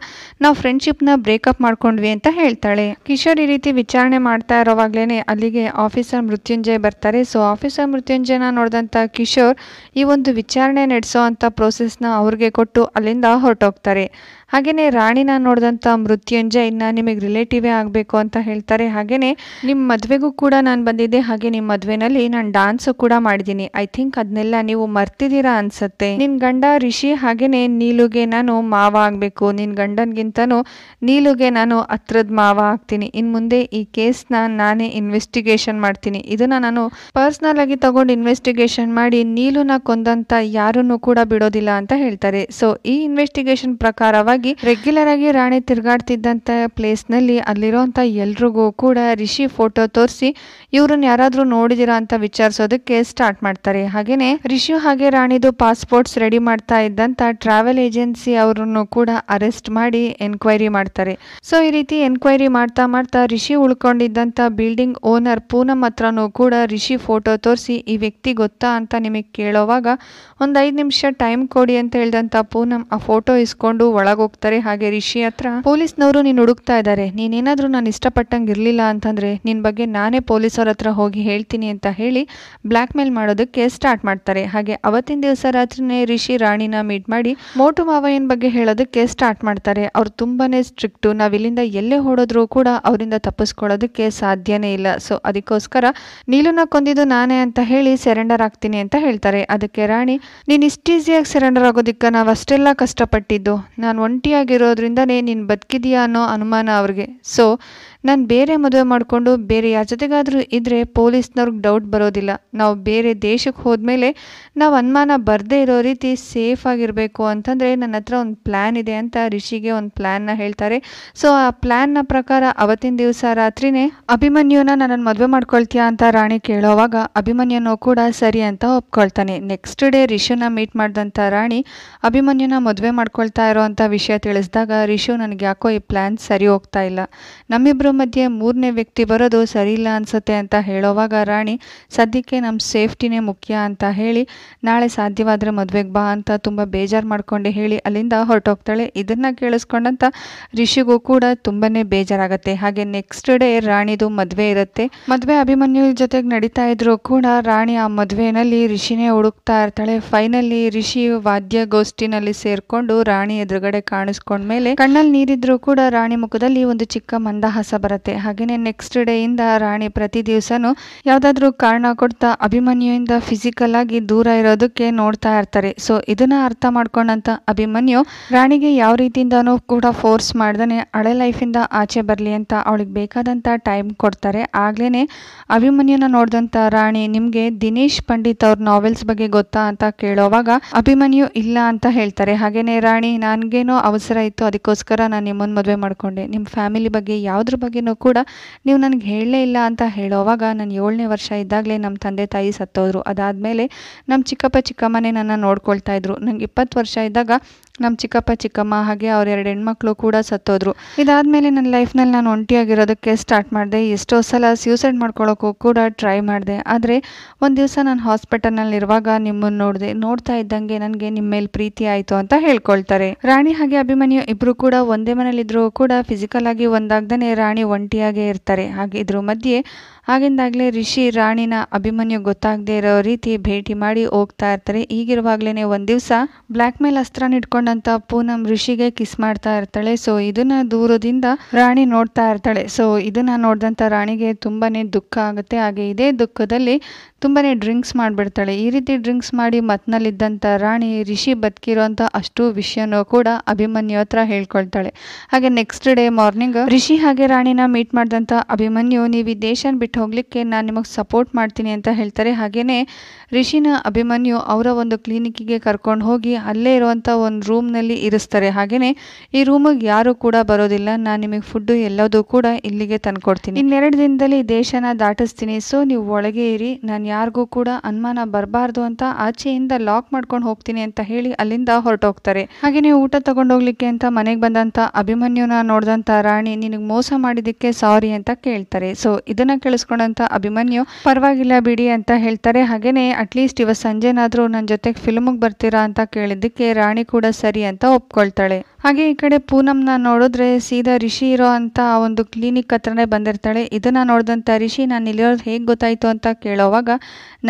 ನಾವು ಫ್ರೆಂಡ್ಶಿಪ್ನ ಬ್ರೇಕಪ್ ಮಾಡ್ಕೊಂಡ್ವಿ ಅಂತ ಹೇಳ್ತಾಳೆ ಕಿಶೋರ್ ಈ ರೀತಿ ವಿಚಾರಣೆ ಮಾಡ್ತಾ ಇರೋವಾಗ್ಲೇ ಅಲ್ಲಿಗೆ ಆಫೀಸರ್ ಮೃತ್ಯುಂಜಯ್ ಬರ್ತಾರೆ ಸೊ ಆಫೀಸರ್ ಮೃತ್ಯುಂಜಯನ ನೋಡಿದಂಥ ಕಿಶೋರ್ ಈ ಒಂದು ವಿಚಾರಣೆ ನಡೆಸೋ ಅಂಥ ಪ್ರೋಸೆಸ್ನ ಅವ್ರಿಗೆ ಕೊಟ್ಟು ಅಲ್ಲಿಂದ ಹೊರಟೋಗ್ತಾರೆ ಹಾಗೆಯೇ ರಾಣಿನ ನೋಡಿದಂಥ ಮೃತ್ಯುಂಜಯ ಇನ್ನು ನಿಮಗೆ ರಿಲೇಟಿವೇ ಆಗಬೇಕು ಅಂತ ಹೇಳ್ತಾರೆ ಹಾಗೆಯೇ ನಿಮ್ಮ ಮದುವೆಗೂ ಕೂಡ ನಾನು ಬಂದಿದ್ದೆ ಹಾಗೆ ನಿಮ್ಮ ಮದುವೆನಲ್ಲಿ ನಾನು ಡಾನ್ಸು ಕೂಡ ಮಾಡಿದ್ದೀನಿ ಐ ಥಿಂಕ್ ಅದನ್ನೆಲ್ಲ ನೀವು ಮರ್ತಿದ್ದೀರಾ ಅನ್ಸುತ್ತೆ ನಿನ್ನ ಗಂಡ ರಿಷಿ ಹಾಗೆಯೇ ನೀಲುಗೆ ನಾನು ಮಾವ ಆಗಬೇಕು ನಿನ್ನ ಗಂಡನಿಗಿಂತನೂ ನೀಲುಗೆ ನಾನು ಹತ್ರದ ಮಾವ ಆಗ್ತೀನಿ ಇನ್ನು ಮುಂದೆ ಈ ಕೇಸ್ನ ನಾನೇ ಇನ್ವೆಸ್ಟಿಗೇಷನ್ ಮಾಡ್ತೀನಿ ಇದನ್ನು ನಾನು ಪರ್ಸ್ನಲ್ ಆಗಿ ತಗೊಂಡು ಇನ್ವೆಸ್ಟಿಗೇಷನ್ ಮಾಡಿ ನೀಲುನ ಕೊಂದಂಥ ಯಾರನ್ನು ಕೂಡ ಬಿಡೋದಿಲ್ಲ ಅಂತ ಹೇಳ್ತಾರೆ ಸೊ ಈ ಇನ್ವೆಸ್ಟಿಗೇಷನ್ ಪ್ರಕಾರವಾಗಿ ಹಾಗಾಗಿ ರೆಗ್ಯುಲರ್ ಆಗಿ ರಾಣಿ ಪ್ಲೇಸ್ ನಲ್ಲಿ ಅಲ್ಲಿರೋಂಥ ಎಲ್ರಿಗೂ ಕೂಡ ರಿಷಿ ಫೋಟೋ ತೋರಿಸಿ ಇವ್ರನ್ನ ಯಾರಾದರೂ ನೋಡಿದಿರಾ ಅಂತ ವಿಚಾರಿಸೋದಕ್ಕೆ ಸ್ಟಾರ್ಟ್ ಮಾಡ್ತಾರೆ ಹಾಗೆಯೇ ರಿಷಿ ಹಾಗೆ ರಾಣಿದು ಪಾಸ್ಪೋರ್ಟ್ಸ್ ರೆಡಿ ಮಾಡ್ತಾ ಇದ್ದಂತ ಟ್ರಾವೆಲ್ ಏಜೆನ್ಸಿ ಅವರನ್ನು ಕೂಡ ಅರೆಸ್ಟ್ ಮಾಡಿ ಎನ್ಕ್ವೈರಿ ಮಾಡ್ತಾರೆ ಸೊ ಈ ರೀತಿ ಎನ್ಕ್ವೈರಿ ಮಾಡ್ತಾ ಮಾಡ್ತಾ ರಿಷಿ ಉಳ್ಕೊಂಡಿದ್ದಂತ ಬಿಲ್ಡಿಂಗ್ ಓನರ್ ಪೂನಮ್ ಹತ್ರನೂ ಕೂಡ ರಿಷಿ ಫೋಟೋ ತೋರಿಸಿ ಈ ವ್ಯಕ್ತಿ ಗೊತ್ತಾ ಅಂತ ನಿಮಗೆ ಕೇಳೋವಾಗ ಒಂದು ಐದು ನಿಮಿಷ ಟೈಮ್ ಕೊಡಿ ಅಂತ ಹೇಳಿದಂತ ಪೂನಮ್ ಆ ಫೋಟೋ ಇಸ್ಕೊಂಡು ಒಳಗೆ ಹೋಗ್ತಾರೆ ಹಾಗೆ ರಿಷಿ ಹತ್ರ ಪೊಲೀಸ್ನವರು ನೀನು ಹುಡುಕ್ತಾ ಇದ್ದಾರೆ ನೀನೇನಾದರೂ ನಾನು ಇಷ್ಟಪಟ್ಟಂಗೆ ಇರಲಿಲ್ಲ ಅಂತಂದರೆ ನಿನ್ನ ಬಗ್ಗೆ ನಾನೇ ಪೊಲೀಸರ ಹತ್ರ ಹೋಗಿ ಹೇಳ್ತೀನಿ ಅಂತ ಹೇಳಿ ಬ್ಲ್ಯಾಕ್ ಮೇಲ್ ಮಾಡೋದಕ್ಕೆ ಸ್ಟಾರ್ಟ್ ಮಾಡ್ತಾರೆ ಹಾಗೆ ಅವತ್ತಿನ ದಿವಸ ರಾತ್ರಿನೇ ರಿಷಿ ರಾಣಿನ ಮೀಟ್ ಮಾಡಿ ಮೋಟು ಮಾವಯನ್ ಬಗ್ಗೆ ಹೇಳೋದಕ್ಕೆ ಸ್ಟಾರ್ಟ್ ಮಾಡ್ತಾರೆ ಅವ್ರು ಸ್ಟ್ರಿಕ್ಟ್ ಸ್ಟ್ರಿಕ್ಟು ನಾವಿಲ್ಲಿಂದ ಎಲ್ಲೇ ಓಡೋದ್ರೂ ಕೂಡ ಅವರಿಂದ ತಪ್ಪಿಸ್ಕೊಳ್ಳೋದಕ್ಕೆ ಸಾಧ್ಯನೇ ಇಲ್ಲ ಸೊ ಅದಕ್ಕೋಸ್ಕರ ನೀಲುನ ಕೊಂದಿದ್ದು ನಾನೇ ಅಂತ ಹೇಳಿ ಸೆರೆಂಡರ್ ಆಗ್ತೀನಿ ಅಂತ ಹೇಳ್ತಾರೆ ಅದಕ್ಕೆ ರಾಣಿ ನೀನು ಇಷ್ಟು ಈಸಿಯಾಗಿ ಸೆರೆಂಡರ್ ಆಗೋದಿಕ್ಕ ನಾವು ಅಷ್ಟೆಲ್ಲ ಕಷ್ಟಪಟ್ಟಿದ್ದು ನಾನು ಒಂಟಿಯಾಗಿರೋದ್ರಿಂದನೇ ನೀನು ಬದುಕಿದೀಯಾ ಅನ್ನೋ ಅನುಮಾನ ಅವ್ರಿಗೆ ಸೊ ನಾನು ಬೇರೆ ಮದುವೆ ಮಾಡಿಕೊಂಡು ಬೇರೆ ಯಾರ ಜೊತೆಗಾದರೂ ಇದ್ದರೆ ಪೊಲೀಸ್ನವ್ರಿಗೆ ಡೌಟ್ ಬರೋದಿಲ್ಲ ನಾವು ಬೇರೆ ದೇಶಕ್ಕೆ ಹೋದ್ಮೇಲೆ ನಾವು ಅನುಮಾನ ಬರದೇ ಇರೋ ರೀತಿ ಸೇಫ್ ಆಗಿರಬೇಕು ಅಂತಂದರೆ ನನ್ನ ಹತ್ರ ಒಂದು ಪ್ಲ್ಯಾನ್ ಇದೆ ಅಂತ ರಿಷಿಗೆ ಒಂದು ಪ್ಲ್ಯಾನ್ನ ಹೇಳ್ತಾರೆ ಸೊ ಆ ಪ್ಲ್ಯಾನ್ನ ಪ್ರಕಾರ ಅವತ್ತಿನ ದಿವಸ ರಾತ್ರಿನೇ ಅಭಿಮನ್ಯುನ ನನ್ನನ್ನು ಮದುವೆ ಮಾಡ್ಕೊಳ್ತೀಯಾ ಅಂತ ರಾಣಿ ಕೇಳೋವಾಗ ಅಭಿಮನ್ಯುನೂ ಕೂಡ ಸರಿ ಅಂತ ಒಪ್ಕೊಳ್ತಾನೆ ನೆಕ್ಸ್ಟ್ ಡೇ ರಿಷುನ ಮೀಟ್ ಮಾಡಿದಂಥ ರಾಣಿ ಅಭಿಮನ್ಯುನ ಮದುವೆ ಮಾಡ್ಕೊಳ್ತಾ ಇರೋ ವಿಷಯ ತಿಳಿಸಿದಾಗ ರಿಷು ನನಗೆ ಯಾಕೋ ಈ ಪ್ಲ್ಯಾನ್ ಸರಿ ಹೋಗ್ತಾ ಇಲ್ಲ ನಮ್ಮಿಬ್ಬರು ಮಧ್ಯೆ ಮೂರನೇ ವ್ಯಕ್ತಿ ಬರೋದು ಸರಿ ಇಲ್ಲ ಅನಿಸುತ್ತೆ ಅಂತ ಹೇಳೋವಾಗ ರಾಣಿ ಸದ್ಯಕ್ಕೆ ನಮ್ಮ ಸೇಫ್ಟಿನೇ ಮುಖ್ಯ ಅಂತ ಹೇಳಿ ನಾಳೆ ಸಾಧ್ಯವಾದರೆ ಮದುವೆಗೆ ಬಾ ಅಂತ ತುಂಬ ಬೇಜಾರು ಮಾಡ್ಕೊಂಡು ಹೇಳಿ ಅಲ್ಲಿಂದ ಹೊರಟೋಗ್ತಾಳೆ ಇದನ್ನು ಕೇಳಿಸ್ಕೊಂಡಂಥ ರಿಷಿಗೂ ಕೂಡ ತುಂಬಾ ಬೇಜಾರಾಗುತ್ತೆ ಹಾಗೆ ನೆಕ್ಸ್ಟ್ ಡೇ ರಾಣಿದು ಮದುವೆ ಇರುತ್ತೆ ಮದುವೆ ಅಭಿಮನ್ಯು ಜೊತೆಗೆ ನಡೀತಾ ಇದ್ರು ಕೂಡ ರಾಣಿ ಆ ಮದುವೆನಲ್ಲಿ ರಿಷಿನೇ ಹುಡುಕ್ತಾ ಇರ್ತಾಳೆ ಫೈನಲಿ ರಿಷಿ ವಾದ್ಯಗೋಷ್ಠಿನಲ್ಲಿ ಸೇರ್ಕೊಂಡು ರಾಣಿ ಎದುರುಗಡೆ ಕಾಣಿಸ್ಕೊಂಡ್ಮೇಲೆ ಕಣ್ಣಲ್ಲಿ ನೀರಿದ್ರು ಕೂಡ ರಾಣಿ ಮುಖದಲ್ಲಿ ಒಂದು ಚಿಕ್ಕ ಮಂದಹಾಸ ಬರುತ್ತೆ ಹಾಗೆಯೇ ನೆಕ್ಸ್ಟ್ ಡೇಯಿಂದ ರಾಣಿ ಪ್ರತಿ ದಿವಸನೂ ಯಾವುದಾದ್ರೂ ಕಾರಣ ಕೊಡ್ತಾ ಅಭಿಮನ್ಯುವಿಂದ ಫಿಸಿಕಲ್ ಆಗಿ ದೂರ ಇರೋದಕ್ಕೆ ನೋಡ್ತಾ ಇರ್ತಾರೆ ಸೊ ಇದನ್ನ ಅರ್ಥ ಮಾಡ್ಕೊಂಡಂತ ಅಭಿಮನ್ಯು ರಾಣಿಗೆ ಯಾವ ರೀತಿಯಿಂದನೂ ಕೂಡ ಫೋರ್ಸ್ ಮಾಡ್ದೇ ಹಳೆ ಲೈಫಿಂದ ಆಚೆ ಬರಲಿ ಅಂತ ಅವಳಿಗೆ ಬೇಕಾದಂಥ ಟೈಮ್ ಕೊಡ್ತಾರೆ ಆಗ್ಲೇ ಅಭಿಮನ್ಯುನ ನೋಡಿದಂಥ ರಾಣಿ ನಿಮಗೆ ದಿನೇಶ್ ಪಂಡಿತ್ ಅವ್ರ ನಾವೆಲ್ಸ್ ಬಗ್ಗೆ ಗೊತ್ತಾ ಅಂತ ಕೇಳೋವಾಗ ಅಭಿಮನ್ಯು ಇಲ್ಲ ಅಂತ ಹೇಳ್ತಾರೆ ಹಾಗೇನೆ ರಾಣಿ ನನಗೇನೋ ಅವಸರ ಇತ್ತು ಅದಕ್ಕೋಸ್ಕರ ನಾನು ನಿಮ್ಮನ್ನು ಮದುವೆ ಮಾಡ್ಕೊಂಡೆ ನಿಮ್ಮ ಫ್ಯಾಮಿಲಿ ಬಗ್ಗೆ ಯಾವುದ್ರ ಬಗ್ಗೆ ಆಗಿನೂ ಕೂಡ ನೀವು ನನಗೆ ಹೇಳಲೇ ಇಲ್ಲ ಅಂತ ಹೇಳೋವಾಗ ನಾನು ಏಳನೇ ವರ್ಷ ಇದ್ದಾಗಲೇ ನಮ್ಮ ತಂದೆ ತಾಯಿ ಸತ್ತೋದ್ರು ಅದಾದಮೇಲೆ ನಮ್ಮ ಚಿಕ್ಕಪ್ಪ ಚಿಕ್ಕಮ್ಮನೇ ನನ್ನ ನೋಡ್ಕೊಳ್ತಾ ಇದ್ದರು ನಂಗೆ ಇಪ್ಪತ್ತು ವರ್ಷ ಇದ್ದಾಗ ನಮ್ಮ ಚಿಕ್ಕಪ್ಪ ಚಿಕ್ಕಮ್ಮ ಹಾಗೆ ಅವ್ರ ಎರಡು ಹೆಣ್ಮಕ್ಳು ಕೂಡ ಸತ್ತೋದ್ರು ಮೇಲೆ ನನ್ನ ಲೈಫ್ನಲ್ಲಿ ನಾನು ಒಂಟಿಯಾಗಿರೋದಕ್ಕೆ ಸ್ಟಾರ್ಟ್ ಮಾಡಿದೆ ಎಷ್ಟೋ ಸಲ ಸ್ಯೂಸೈಡ್ ಮಾಡ್ಕೊಳ್ಳೋಕ್ಕೂ ಕೂಡ ಟ್ರೈ ಮಾಡಿದೆ ಆದರೆ ಒಂದು ದಿವಸ ನಾನು ಹಾಸ್ಪಿಟಲ್ನಲ್ಲಿರುವಾಗ ನಿಮ್ಮನ್ನು ನೋಡಿದೆ ನೋಡ್ತಾ ಇದ್ದಂಗೆ ನನಗೆ ನಿಮ್ಮ ಮೇಲೆ ಪ್ರೀತಿ ಆಯಿತು ಅಂತ ಹೇಳ್ಕೊಳ್ತಾರೆ ರಾಣಿ ಹಾಗೆ ಅಭಿಮನ್ಯು ಇಬ್ಬರು ಕೂಡ ಒಂದೇ ಮನೇಲಿದ್ದರೂ ಕೂಡ ಫಿಸಿಕಲ್ ಆಗಿ ಒಂದಾಗ್ದೇ ರಾಣಿ ಒಂಟಿಯಾಗೇ ಇರ್ತಾರೆ ಹಾಗೆ ಇದ್ರ ಮಧ್ಯೆ ಆಗಿಂದಾಗಲೇ ರಿಷಿ ರಾಣಿನ ಅಭಿಮನ್ಯು ಗೊತ್ತಾಗದೇ ಇರೋ ರೀತಿ ಭೇಟಿ ಮಾಡಿ ಹೋಗ್ತಾ ಇರ್ತಾರೆ ಈಗಿರುವಾಗ್ಲೇನೆ ಒಂದು ದಿವಸ ಬ್ಲ್ಯಾಕ್ ಮೇಲ್ ಅಸ್ತ್ರ ಇಟ್ಕೊಂಡಂತ ಪೂನಂ ಋಷಿಗೆ ಕಿಸ್ ಮಾಡ್ತಾ ಇರ್ತಾಳೆ ಸೊ ಇದನ್ನ ದೂರದಿಂದ ರಾಣಿ ನೋಡ್ತಾ ಇರ್ತಾಳೆ ಸೊ ಇದನ್ನ ನೋಡಿದಂತ ರಾಣಿಗೆ ತುಂಬಾನೇ ದುಃಖ ಆಗುತ್ತೆ ಹಾಗೆ ಇದೇ ದುಃಖದಲ್ಲಿ ತುಂಬಾನೇ ಡ್ರಿಂಕ್ಸ್ ಮಾಡಿಬಿಡ್ತಾಳೆ ಈ ರೀತಿ ಡ್ರಿಂಕ್ಸ್ ಮಾಡಿ ಮತ್ನಲ್ಲಿದ್ದಂತ ರಾಣಿ ರಿಷಿ ಬದುಕಿರುವಂತ ಅಷ್ಟು ವಿಷಯನೂ ಕೂಡ ಅಭಿಮನ್ಯು ಹತ್ರ ಹೇಳ್ಕೊಳ್ತಾಳೆ ಹಾಗೆ ನೆಕ್ಸ್ಟ್ ಡೇ ಮಾರ್ನಿಂಗ್ ರಿಷಿ ಹಾಗೆ ರಾಣಿನ ಮೀಟ್ ಮಾಡಿದಂತ ಅಭಿಮನ್ಯು ನೀವು ಈ ದೇಶ ಬಿಟ್ಟು ಬಿಟ್ಟು ಹೋಗಲಿಕ್ಕೆ ನಾನು ನಿಮಗೆ ಸಪೋರ್ಟ್ ಮಾಡ್ತೀನಿ ಅಂತ ಹೇಳ್ತಾರೆ ಹಾಗೆಯೇ ರಿಷಿನ ಅಭಿಮನ್ಯು ಅವರ ಒಂದು ಕ್ಲಿನಿಕ್ಕಿಗೆ ಕರ್ಕೊಂಡು ಹೋಗಿ ಅಲ್ಲೇ ಇರುವಂಥ ಒಂದು ರೂಮ್ನಲ್ಲಿ ಇರಿಸ್ತಾರೆ ಹಾಗೆಯೇ ಈ ರೂಮಿಗೆ ಯಾರೂ ಕೂಡ ಬರೋದಿಲ್ಲ ನಾನು ನಿಮಗೆ ಫುಡ್ಡು ಎಲ್ಲದೂ ಕೂಡ ಇಲ್ಲಿಗೆ ತಂದುಕೊಡ್ತೀನಿ ಇನ್ನೆರಡು ದಿನದಲ್ಲಿ ದೇಶನ ದಾಟಿಸ್ತೀನಿ ಸೊ ನೀವು ಒಳಗೆ ಇರಿ ನಾನು ಯಾರಿಗೂ ಕೂಡ ಅನುಮಾನ ಬರಬಾರ್ದು ಅಂತ ಆಚೆಯಿಂದ ಲಾಕ್ ಮಾಡ್ಕೊಂಡು ಹೋಗ್ತೀನಿ ಅಂತ ಹೇಳಿ ಅಲ್ಲಿಂದ ಹೊರಟೋಗ್ತಾರೆ ಹಾಗೆಯೇ ಊಟ ತಗೊಂಡೋಗ್ಲಿಕ್ಕೆ ಅಂತ ಮನೆಗೆ ಬಂದಂಥ ಅಭಿಮನ್ಯುನ ನೋಡಿದಂಥ ರಾಣಿ ನಿನಗೆ ಮೋಸ ಮಾಡಿದ್ದಕ್ಕೆ ಸಾರಿ ಅಂತ ಕೇಳ್ತಾರೆ ಸೊ ಇದನ್ನು ಕೇಳಿಸ್ಕೊಂಡು ಅಭಿಮನ್ಯು ಪರವಾಗಿಲ್ಲ ಬಿಡಿ ಅಂತ ಹೇಳ್ತಾರೆ ಹಾಗೇನೆ ಅಟ್ಲೀಸ್ಟ್ ಇವತ್ತು ಸಂಜೆನಾದ್ರೂ ನನ್ನ ಜೊತೆಗೆ ಫಿಲ್ಮಿಗೆ ಬರ್ತೀರಾ ಅಂತ ಕೇಳಿದ್ದಕ್ಕೆ ರಾಣಿ ಕೂಡ ಸರಿ ಅಂತ ಒಪ್ಕೊಳ್ತಾಳೆ ಹಾಗೆ ಈ ಕಡೆ ಪೂನಮ್ನ ನೋಡಿದ್ರೆ ಸೀದಾ ರಿಷಿ ಇರೋ ಅಂತ ಒಂದು ಕ್ಲಿನಿಕ್ ಹತ್ರನೇ ಬಂದಿರ್ತಾಳೆ ಇದನ್ನ ನೋಡಿದಂತ ರಿಷಿ ನಾನು ಇಲ್ಲಿರೋದು ಹೇಗೆ ಗೊತ್ತಾಯ್ತು ಅಂತ ಕೇಳೋವಾಗ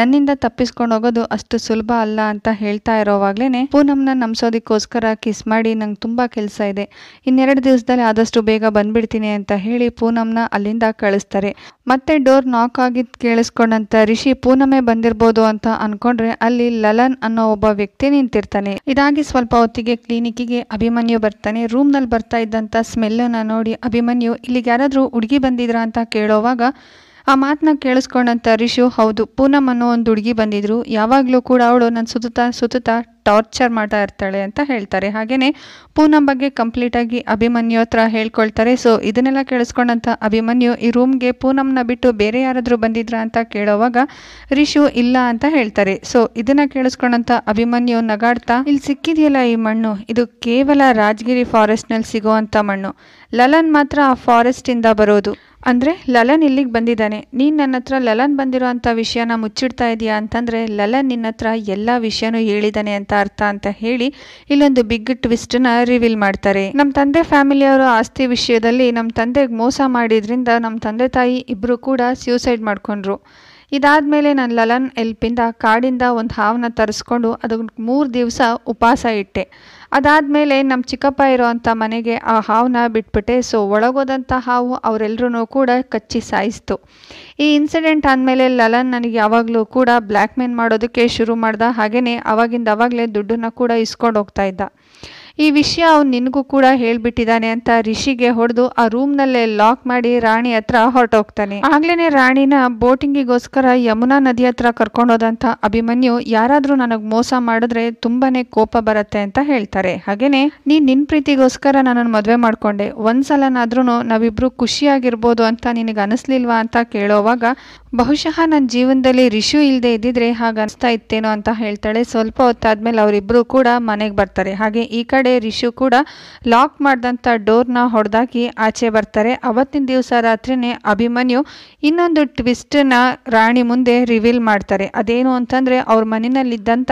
ನನ್ನಿಂದ ತಪ್ಪಿಸ್ಕೊಂಡು ಹೋಗೋದು ಅಷ್ಟು ಸುಲಭ ಅಲ್ಲ ಅಂತ ಹೇಳ್ತಾ ಇರೋವಾಗ್ಲೇ ಪೂನಂನ ನಂಬಿಸೋದಕ್ಕೋಸ್ಕರ ಕಿಸ್ ಮಾಡಿ ನಂಗೆ ತುಂಬ ಕೆಲಸ ಇದೆ ಇನ್ನೆರಡು ದಿವಸದಲ್ಲಿ ಆದಷ್ಟು ಬೇಗ ಬಂದ್ಬಿಡ್ತೀನಿ ಅಂತ ಹೇಳಿ ಪೂನಮ್ನ ಅಲ್ಲಿಂದ ಕಳಿಸ್ತಾರೆ ಮತ್ತೆ ಡೋರ್ ನಾಕ್ ಆಗಿದ್ ಕೇಳಿಸ್ಕೊಂಡಂತ ರಿಷಿ ಪೂನಮೆ ಬಂದಿರ್ಬೋದು ಅಂತ ಅನ್ಕೊಂಡ್ರೆ ಅಲ್ಲಿ ಲಲನ್ ಅನ್ನೋ ಒಬ್ಬ ವ್ಯಕ್ತಿ ನಿಂತಿರ್ತಾನೆ ಇದಾಗಿ ಸ್ವಲ್ಪ ಹೊತ್ತಿಗೆ ಗೆ ಅಭಿಮನ್ಯು ಬರ್ತಾನೆ ರೂಮ್ನಲ್ಲಿ ಬರ್ತಾ ಇದ್ದಂಥ ಸ್ಮೆಲ್ಲನ್ನು ನೋಡಿ ಅಭಿಮನ್ಯು ಇಲ್ಲಿಗೆ ಯಾರಾದರೂ ಹುಡುಗಿ ಬಂದಿದ್ರಾ ಅಂತ ಕೇಳೋವಾಗ ಆ ಮಾತನ್ನ ಕೇಳಿಸ್ಕೊಂಡಂಥ ರಿಷು ಹೌದು ಪೂನಮ್ ಅನ್ನೋ ಒಂದು ಹುಡುಗಿ ಬಂದಿದ್ರು ಯಾವಾಗಲೂ ಕೂಡ ಅವಳು ನನ್ನ ಸುತ್ತಾ ಸುತ್ತಾ ಟಾರ್ಚರ್ ಮಾಡ್ತಾ ಇರ್ತಾಳೆ ಅಂತ ಹೇಳ್ತಾರೆ ಹಾಗೆಯೇ ಪೂನಮ್ ಬಗ್ಗೆ ಕಂಪ್ಲೀಟಾಗಿ ಅಭಿಮನ್ಯು ಹತ್ರ ಹೇಳ್ಕೊಳ್ತಾರೆ ಸೊ ಇದನ್ನೆಲ್ಲ ಕೇಳಿಸ್ಕೊಂಡಂಥ ಅಭಿಮನ್ಯು ಈ ರೂಮ್ಗೆ ಪೂನಮ್ನ ಬಿಟ್ಟು ಬೇರೆ ಯಾರಾದರೂ ಬಂದಿದ್ರಾ ಅಂತ ಕೇಳೋವಾಗ ರಿಷು ಇಲ್ಲ ಅಂತ ಹೇಳ್ತಾರೆ ಸೊ ಇದನ್ನು ಕೇಳಿಸ್ಕೊಂಡಂಥ ಅಭಿಮನ್ಯು ನಗಾಡ್ತಾ ಇಲ್ಲಿ ಸಿಕ್ಕಿದೆಯಲ್ಲ ಈ ಮಣ್ಣು ಇದು ಕೇವಲ ರಾಜಗಿರಿ ಫಾರೆಸ್ಟ್ನಲ್ಲಿ ಸಿಗುವಂಥ ಮಣ್ಣು ಲಲನ್ ಮಾತ್ರ ಆ ಫಾರೆಸ್ಟಿಂದ ಬರೋದು ಅಂದರೆ ಲಲನ್ ಇಲ್ಲಿಗೆ ಬಂದಿದ್ದಾನೆ ನೀನು ನನ್ನ ಹತ್ರ ಲಲನ್ ಬಂದಿರೋ ಅಂಥ ವಿಷಯನ ಮುಚ್ಚಿಡ್ತಾ ಇದೆಯಾ ಅಂತಂದರೆ ಲಲನ್ ನಿನ್ನ ಹತ್ರ ಎಲ್ಲ ವಿಷಯನೂ ಹೇಳಿದಾನೆ ಅಂತ ಅರ್ಥ ಅಂತ ಹೇಳಿ ಇಲ್ಲೊಂದು ಬಿಗ್ ಟ್ವಿಸ್ಟನ್ನ ರಿವೀಲ್ ಮಾಡ್ತಾರೆ ನಮ್ಮ ತಂದೆ ಫ್ಯಾಮಿಲಿಯವರು ಆಸ್ತಿ ವಿಷಯದಲ್ಲಿ ನಮ್ಮ ತಂದೆಗೆ ಮೋಸ ಮಾಡಿದ್ರಿಂದ ನಮ್ಮ ತಂದೆ ತಾಯಿ ಇಬ್ಬರು ಕೂಡ ಸ್ಯೂಸೈಡ್ ಮಾಡ್ಕೊಂಡ್ರು ಮೇಲೆ ನಾನು ಲಲನ್ ಎಲ್ಪಿಂದ ಕಾಡಿಂದ ಒಂದು ಹಾವನ್ನ ತರಿಸ್ಕೊಂಡು ಅದಕ್ಕೆ ಮೂರು ದಿವಸ ಉಪವಾಸ ಇಟ್ಟೆ ಅದಾದಮೇಲೆ ನಮ್ಮ ಚಿಕ್ಕಪ್ಪ ಇರೋವಂಥ ಮನೆಗೆ ಆ ಹಾವನ್ನ ಬಿಟ್ಬಿಟ್ಟೆ ಸೊ ಒಳಗೋದಂಥ ಹಾವು ಅವರೆಲ್ಲರೂ ಕೂಡ ಕಚ್ಚಿ ಸಾಯಿಸ್ತು ಈ ಇನ್ಸಿಡೆಂಟ್ ಆದಮೇಲೆ ಲಲನ್ ನನಗೆ ಯಾವಾಗಲೂ ಕೂಡ ಬ್ಲ್ಯಾಕ್ ಮೇಲ್ ಮಾಡೋದಕ್ಕೆ ಶುರು ಮಾಡ್ದ ಹಾಗೆಯೇ ಅವಾಗಿಂದ ಅವಾಗಲೇ ದುಡ್ಡನ್ನು ಕೂಡ ಇಸ್ಕೊಂಡು ಹೋಗ್ತಾ ಇದ್ದ ಈ ವಿಷಯ ಅವ್ನು ನಿನಗೂ ಕೂಡ ಹೇಳಿಬಿಟ್ಟಿದ್ದಾನೆ ಅಂತ ರಿಷಿಗೆ ಹೊಡೆದು ಆ ರೂಮ್ನಲ್ಲೇ ಲಾಕ್ ಮಾಡಿ ರಾಣಿ ಹತ್ರ ಹೊರಟೋಗ್ತಾನೆ ಆಗ್ಲೇನೆ ರಾಣಿನ ಬೋಟಿಂಗಿಗೋಸ್ಕರ ಯಮುನಾ ನದಿ ಹತ್ರ ಕರ್ಕೊಂಡೋದಂತ ಅಭಿಮನ್ಯು ಯಾರಾದ್ರೂ ನನಗೆ ಮೋಸ ಮಾಡಿದ್ರೆ ತುಂಬಾನೇ ಕೋಪ ಬರುತ್ತೆ ಅಂತ ಹೇಳ್ತಾರೆ ಹಾಗೇನೆ ನೀ ನಿನ್ ಪ್ರೀತಿಗೋಸ್ಕರ ನನ್ನನ್ನು ಮದುವೆ ಮಾಡ್ಕೊಂಡೆ ಒಂದ್ಸಲನಾದ್ರೂ ನಾವಿಬ್ರು ಖುಷಿಯಾಗಿರ್ಬೋದು ಅಂತ ನಿನಗೆ ಅನಿಸ್ಲಿಲ್ವಾ ಅಂತ ಕೇಳೋವಾಗ ಬಹುಶಃ ನನ್ನ ಜೀವನದಲ್ಲಿ ರಿಷು ಇಲ್ಲದೆ ಇದ್ದಿದ್ರೆ ಹಾಗೆ ಅನಿಸ್ತಾ ಇತ್ತೇನೋ ಅಂತ ಹೇಳ್ತಾಳೆ ಸ್ವಲ್ಪ ಹೊತ್ತಾದ್ಮೇಲೆ ಅವರಿಬ್ಬರು ಕೂಡ ಮನೆಗೆ ಬರ್ತಾರೆ ಹಾಗೆ ಈ ಕಡೆ ರಿಷು ಕೂಡ ಲಾಕ್ ಮಾಡಿದಂಥ ಡೋರ್ನ ಹೊಡೆದಾಕಿ ಆಚೆ ಬರ್ತಾರೆ ಅವತ್ತಿನ ದಿವಸ ರಾತ್ರಿನೇ ಅಭಿಮನ್ಯು ಇನ್ನೊಂದು ಟ್ವಿಸ್ಟನ್ನ ರಾಣಿ ಮುಂದೆ ರಿವೀಲ್ ಮಾಡ್ತಾರೆ ಅದೇನು ಅಂತಂದರೆ ಅವ್ರ ಮನೆಯಲ್ಲಿದ್ದಂಥ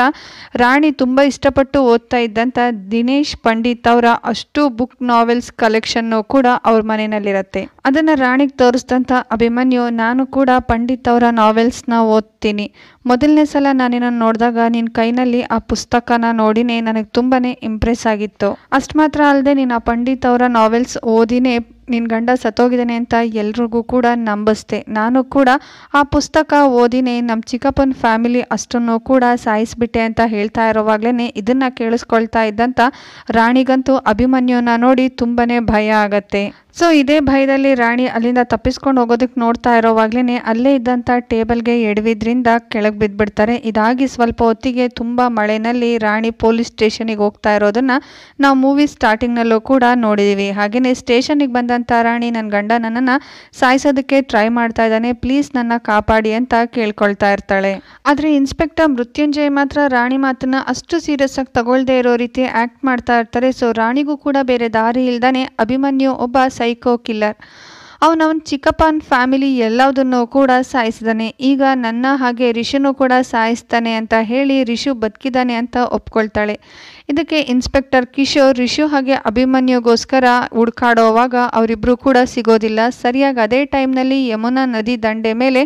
ರಾಣಿ ತುಂಬ ಇಷ್ಟಪಟ್ಟು ಓದ್ತಾ ಇದ್ದಂಥ ದಿನೇಶ್ ಪಂಡಿತ್ ಅವರ ಅಷ್ಟು ಬುಕ್ ನಾವೆಲ್ಸ್ ಕಲೆಕ್ಷನ್ನು ಕೂಡ ಅವ್ರ ಮನೆಯಲ್ಲಿರತ್ತೆ ಅದನ್ನು ರಾಣಿಗೆ ತೋರಿಸ್ದಂಥ ಅಭಿಮನ್ಯು ನಾನು ಕೂಡ ಪಂಡಿತ್ ಪಂಡಿತ್ ಅವರ ನಾವೆಲ್ಸ್ನ ಓದ್ತೀನಿ ಮೊದಲನೇ ಸಲ ನಾನಿನ ನೋಡಿದಾಗ ನಿನ್ನ ಕೈನಲ್ಲಿ ಆ ಪುಸ್ತಕನ ನೋಡಿನೇ ನನಗೆ ತುಂಬಾನೇ ಇಂಪ್ರೆಸ್ ಆಗಿತ್ತು ಅಷ್ಟು ಮಾತ್ರ ಅಲ್ಲದೆ ನೀನು ಆ ಪಂಡಿತ್ ಅವರ ನಾವೆಲ್ಸ್ ಓದಿನೇ ನಿನ್ ಗಂಡ ಸತ್ತೋಗಿದ್ದಾನೆ ಅಂತ ಎಲ್ರಿಗೂ ಕೂಡ ನಂಬಿಸ್ದೆ ನಾನು ಕೂಡ ಆ ಪುಸ್ತಕ ಓದಿನೇ ನಮ್ಮ ಚಿಕ್ಕಪ್ಪನ ಫ್ಯಾಮಿಲಿ ಅಷ್ಟನ್ನು ಕೂಡ ಸಾಯಿಸ್ಬಿಟ್ಟೆ ಅಂತ ಹೇಳ್ತಾ ಇರೋವಾಗ್ಲೇ ಇದನ್ನ ಕೇಳಿಸ್ಕೊಳ್ತಾ ಇದ್ದಂತ ರಾಣಿಗಂತೂ ಅಭಿಮನ್ಯುನ ನೋಡಿ ತುಂಬಾ ಭಯ ಆಗತ್ತೆ ಸೊ ಇದೇ ಭಯದಲ್ಲಿ ರಾಣಿ ಅಲ್ಲಿಂದ ತಪ್ಪಿಸ್ಕೊಂಡು ಹೋಗೋದಕ್ಕೆ ನೋಡ್ತಾ ಇರೋವಾಗ್ಲೇ ಅಲ್ಲೇ ಇದ್ದಂಥ ಟೇಬಲ್ಗೆ ಎಡವಿದ್ರಿಂದ ಕೆಳಗೆ ಬಿದ್ದುಬಿಡ್ತಾರೆ ಇದಾಗಿ ಸ್ವಲ್ಪ ಹೊತ್ತಿಗೆ ತುಂಬ ಮಳೆನಲ್ಲಿ ರಾಣಿ ಪೊಲೀಸ್ ಸ್ಟೇಷನಿಗೆ ಹೋಗ್ತಾ ಇರೋದನ್ನು ನಾವು ಮೂವಿ ಸ್ಟಾರ್ಟಿಂಗ್ನಲ್ಲೂ ಕೂಡ ನೋಡಿದ್ದೀವಿ ಹಾಗೆಯೇ ಸ್ಟೇಷನಿಗೆ ಬಂದಂಥ ರಾಣಿ ನನ್ನ ಗಂಡ ನನ್ನನ್ನು ಸಾಯಿಸೋದಕ್ಕೆ ಟ್ರೈ ಮಾಡ್ತಾ ಇದ್ದಾನೆ ಪ್ಲೀಸ್ ನನ್ನ ಕಾಪಾಡಿ ಅಂತ ಕೇಳ್ಕೊಳ್ತಾ ಇರ್ತಾಳೆ ಆದರೆ ಇನ್ಸ್ಪೆಕ್ಟರ್ ಮೃತ್ಯುಂಜಯ್ ಮಾತ್ರ ರಾಣಿ ಮಾತನ್ನು ಅಷ್ಟು ಸೀರಿಯಸ್ ಆಗಿ ತಗೊಳ್ದೇ ಇರೋ ರೀತಿ ಆ್ಯಕ್ಟ್ ಮಾಡ್ತಾ ಇರ್ತಾರೆ ಸೊ ರಾಣಿಗೂ ಕೂಡ ಬೇರೆ ದಾರಿ ಇಲ್ದಾನೆ ಅಭಿಮನ್ಯು ಒಬ್ಬ ಸೈಕೋ ಕಿಲ್ಲರ್ ಅವನ ಚಿಕ್ಕಪ್ಪನ್ ಚಿಕ್ಕಪ್ಪನ ಫ್ಯಾಮಿಲಿ ಎಲ್ಲದನ್ನು ಕೂಡ ಸಾಯಿಸಿದಾನೆ ಈಗ ನನ್ನ ಹಾಗೆ ರಿಷುನು ಕೂಡ ಸಾಯಿಸ್ತಾನೆ ಅಂತ ಹೇಳಿ ರಿಷು ಬದುಕಿದ್ದಾನೆ ಅಂತ ಒಪ್ಕೊಳ್ತಾಳೆ ಇದಕ್ಕೆ ಇನ್ಸ್ಪೆಕ್ಟರ್ ಕಿಶೋರ್ ರಿಷು ಹಾಗೆ ಅಭಿಮನ್ಯುಗೋಸ್ಕರ ಹುಡ್ಕಾಡೋವಾಗ ಅವರಿಬ್ಬರು ಕೂಡ ಸಿಗೋದಿಲ್ಲ ಸರಿಯಾಗಿ ಅದೇ ಟೈಮ್ನಲ್ಲಿ ಯಮುನಾ ನದಿ ದಂಡೆ ಮೇಲೆ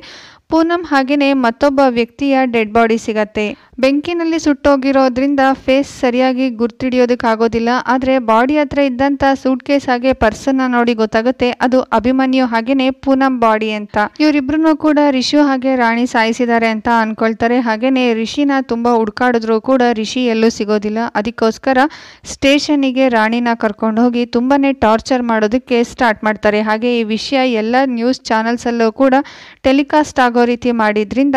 ಪೂನಂ ಹಾಗೆಯೇ ಮತ್ತೊಬ್ಬ ವ್ಯಕ್ತಿಯ ಡೆಡ್ ಬಾಡಿ ಸಿಗತ್ತೆ ಬೆಂಕಿನಲ್ಲಿ ಸುಟ್ಟೋಗಿರೋದ್ರಿಂದ ಫೇಸ್ ಸರಿಯಾಗಿ ಗುರ್ತಿಡಿಯೋದಕ್ಕಾಗೋದಿಲ್ಲ ಆದರೆ ಬಾಡಿ ಹತ್ರ ಇದ್ದಂಥ ಸೂಟ್ ಕೇಸ್ ಹಾಗೆ ಪರ್ಸನ್ನ ನೋಡಿ ಗೊತ್ತಾಗುತ್ತೆ ಅದು ಅಭಿಮನ್ಯು ಹಾಗೆಯೇ ಪೂನಂ ಬಾಡಿ ಅಂತ ಇವರಿಬ್ರು ಕೂಡ ರಿಷಿ ಹಾಗೆ ರಾಣಿ ಸಾಯಿಸಿದ್ದಾರೆ ಅಂತ ಅನ್ಕೊಳ್ತಾರೆ ಹಾಗೆಯೇ ರಿಷಿನ ತುಂಬಾ ಹುಡ್ಕಾಡಿದ್ರು ಕೂಡ ರಿಷಿ ಎಲ್ಲೂ ಸಿಗೋದಿಲ್ಲ ಅದಕ್ಕೋಸ್ಕರ ಗೆ ರಾಣಿನ ಕರ್ಕೊಂಡು ಹೋಗಿ ತುಂಬಾನೇ ಟಾರ್ಚರ್ ಮಾಡೋದಕ್ಕೆ ಸ್ಟಾರ್ಟ್ ಮಾಡ್ತಾರೆ ಹಾಗೆ ಈ ವಿಷಯ ಎಲ್ಲ ನ್ಯೂಸ್ ಅಲ್ಲೂ ಕೂಡ ಟೆಲಿಕಾಸ್ಟ್ ಆಗೋ ಆಗೋ ರೀತಿ ಮಾಡಿದ್ರಿಂದ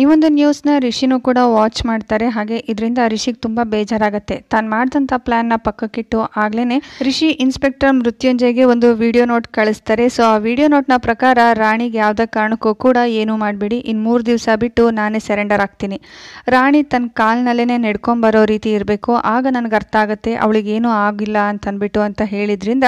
ಈ ಒಂದು ನ್ಯೂಸ್ನ ರಿಷಿನೂ ಕೂಡ ವಾಚ್ ಮಾಡ್ತಾರೆ ಹಾಗೆ ಇದರಿಂದ ರಿಷಿಗೆ ತುಂಬ ಬೇಜಾರಾಗುತ್ತೆ ತಾನು ಮಾಡಿದಂಥ ಪ್ಲ್ಯಾನ್ನ ಪಕ್ಕಕ್ಕಿಟ್ಟು ಆಗ್ಲೇ ರಿಷಿ ಇನ್ಸ್ಪೆಕ್ಟರ್ ಮೃತ್ಯುಂಜಯ್ಗೆ ಒಂದು ವಿಡಿಯೋ ನೋಟ್ ಕಳಿಸ್ತಾರೆ ಸೊ ಆ ವಿಡಿಯೋ ನೋಟ್ನ ಪ್ರಕಾರ ರಾಣಿಗೆ ಯಾವುದೇ ಕಾರಣಕ್ಕೂ ಕೂಡ ಏನೂ ಮಾಡಬೇಡಿ ಇನ್ನು ಮೂರು ದಿವಸ ಬಿಟ್ಟು ನಾನೇ ಸೆರೆಂಡರ್ ಆಗ್ತೀನಿ ರಾಣಿ ತನ್ನ ಕಾಲ್ನಲ್ಲೇ ನಡ್ಕೊಂಬರೋ ರೀತಿ ಇರಬೇಕು ಆಗ ನನಗೆ ಅರ್ಥ ಆಗುತ್ತೆ ಅವಳಿಗೇನೂ ಆಗಿಲ್ಲ ಅಂತನ್ಬಿಟ್ಟು ಅಂತ ಹೇಳಿದ್ರಿಂದ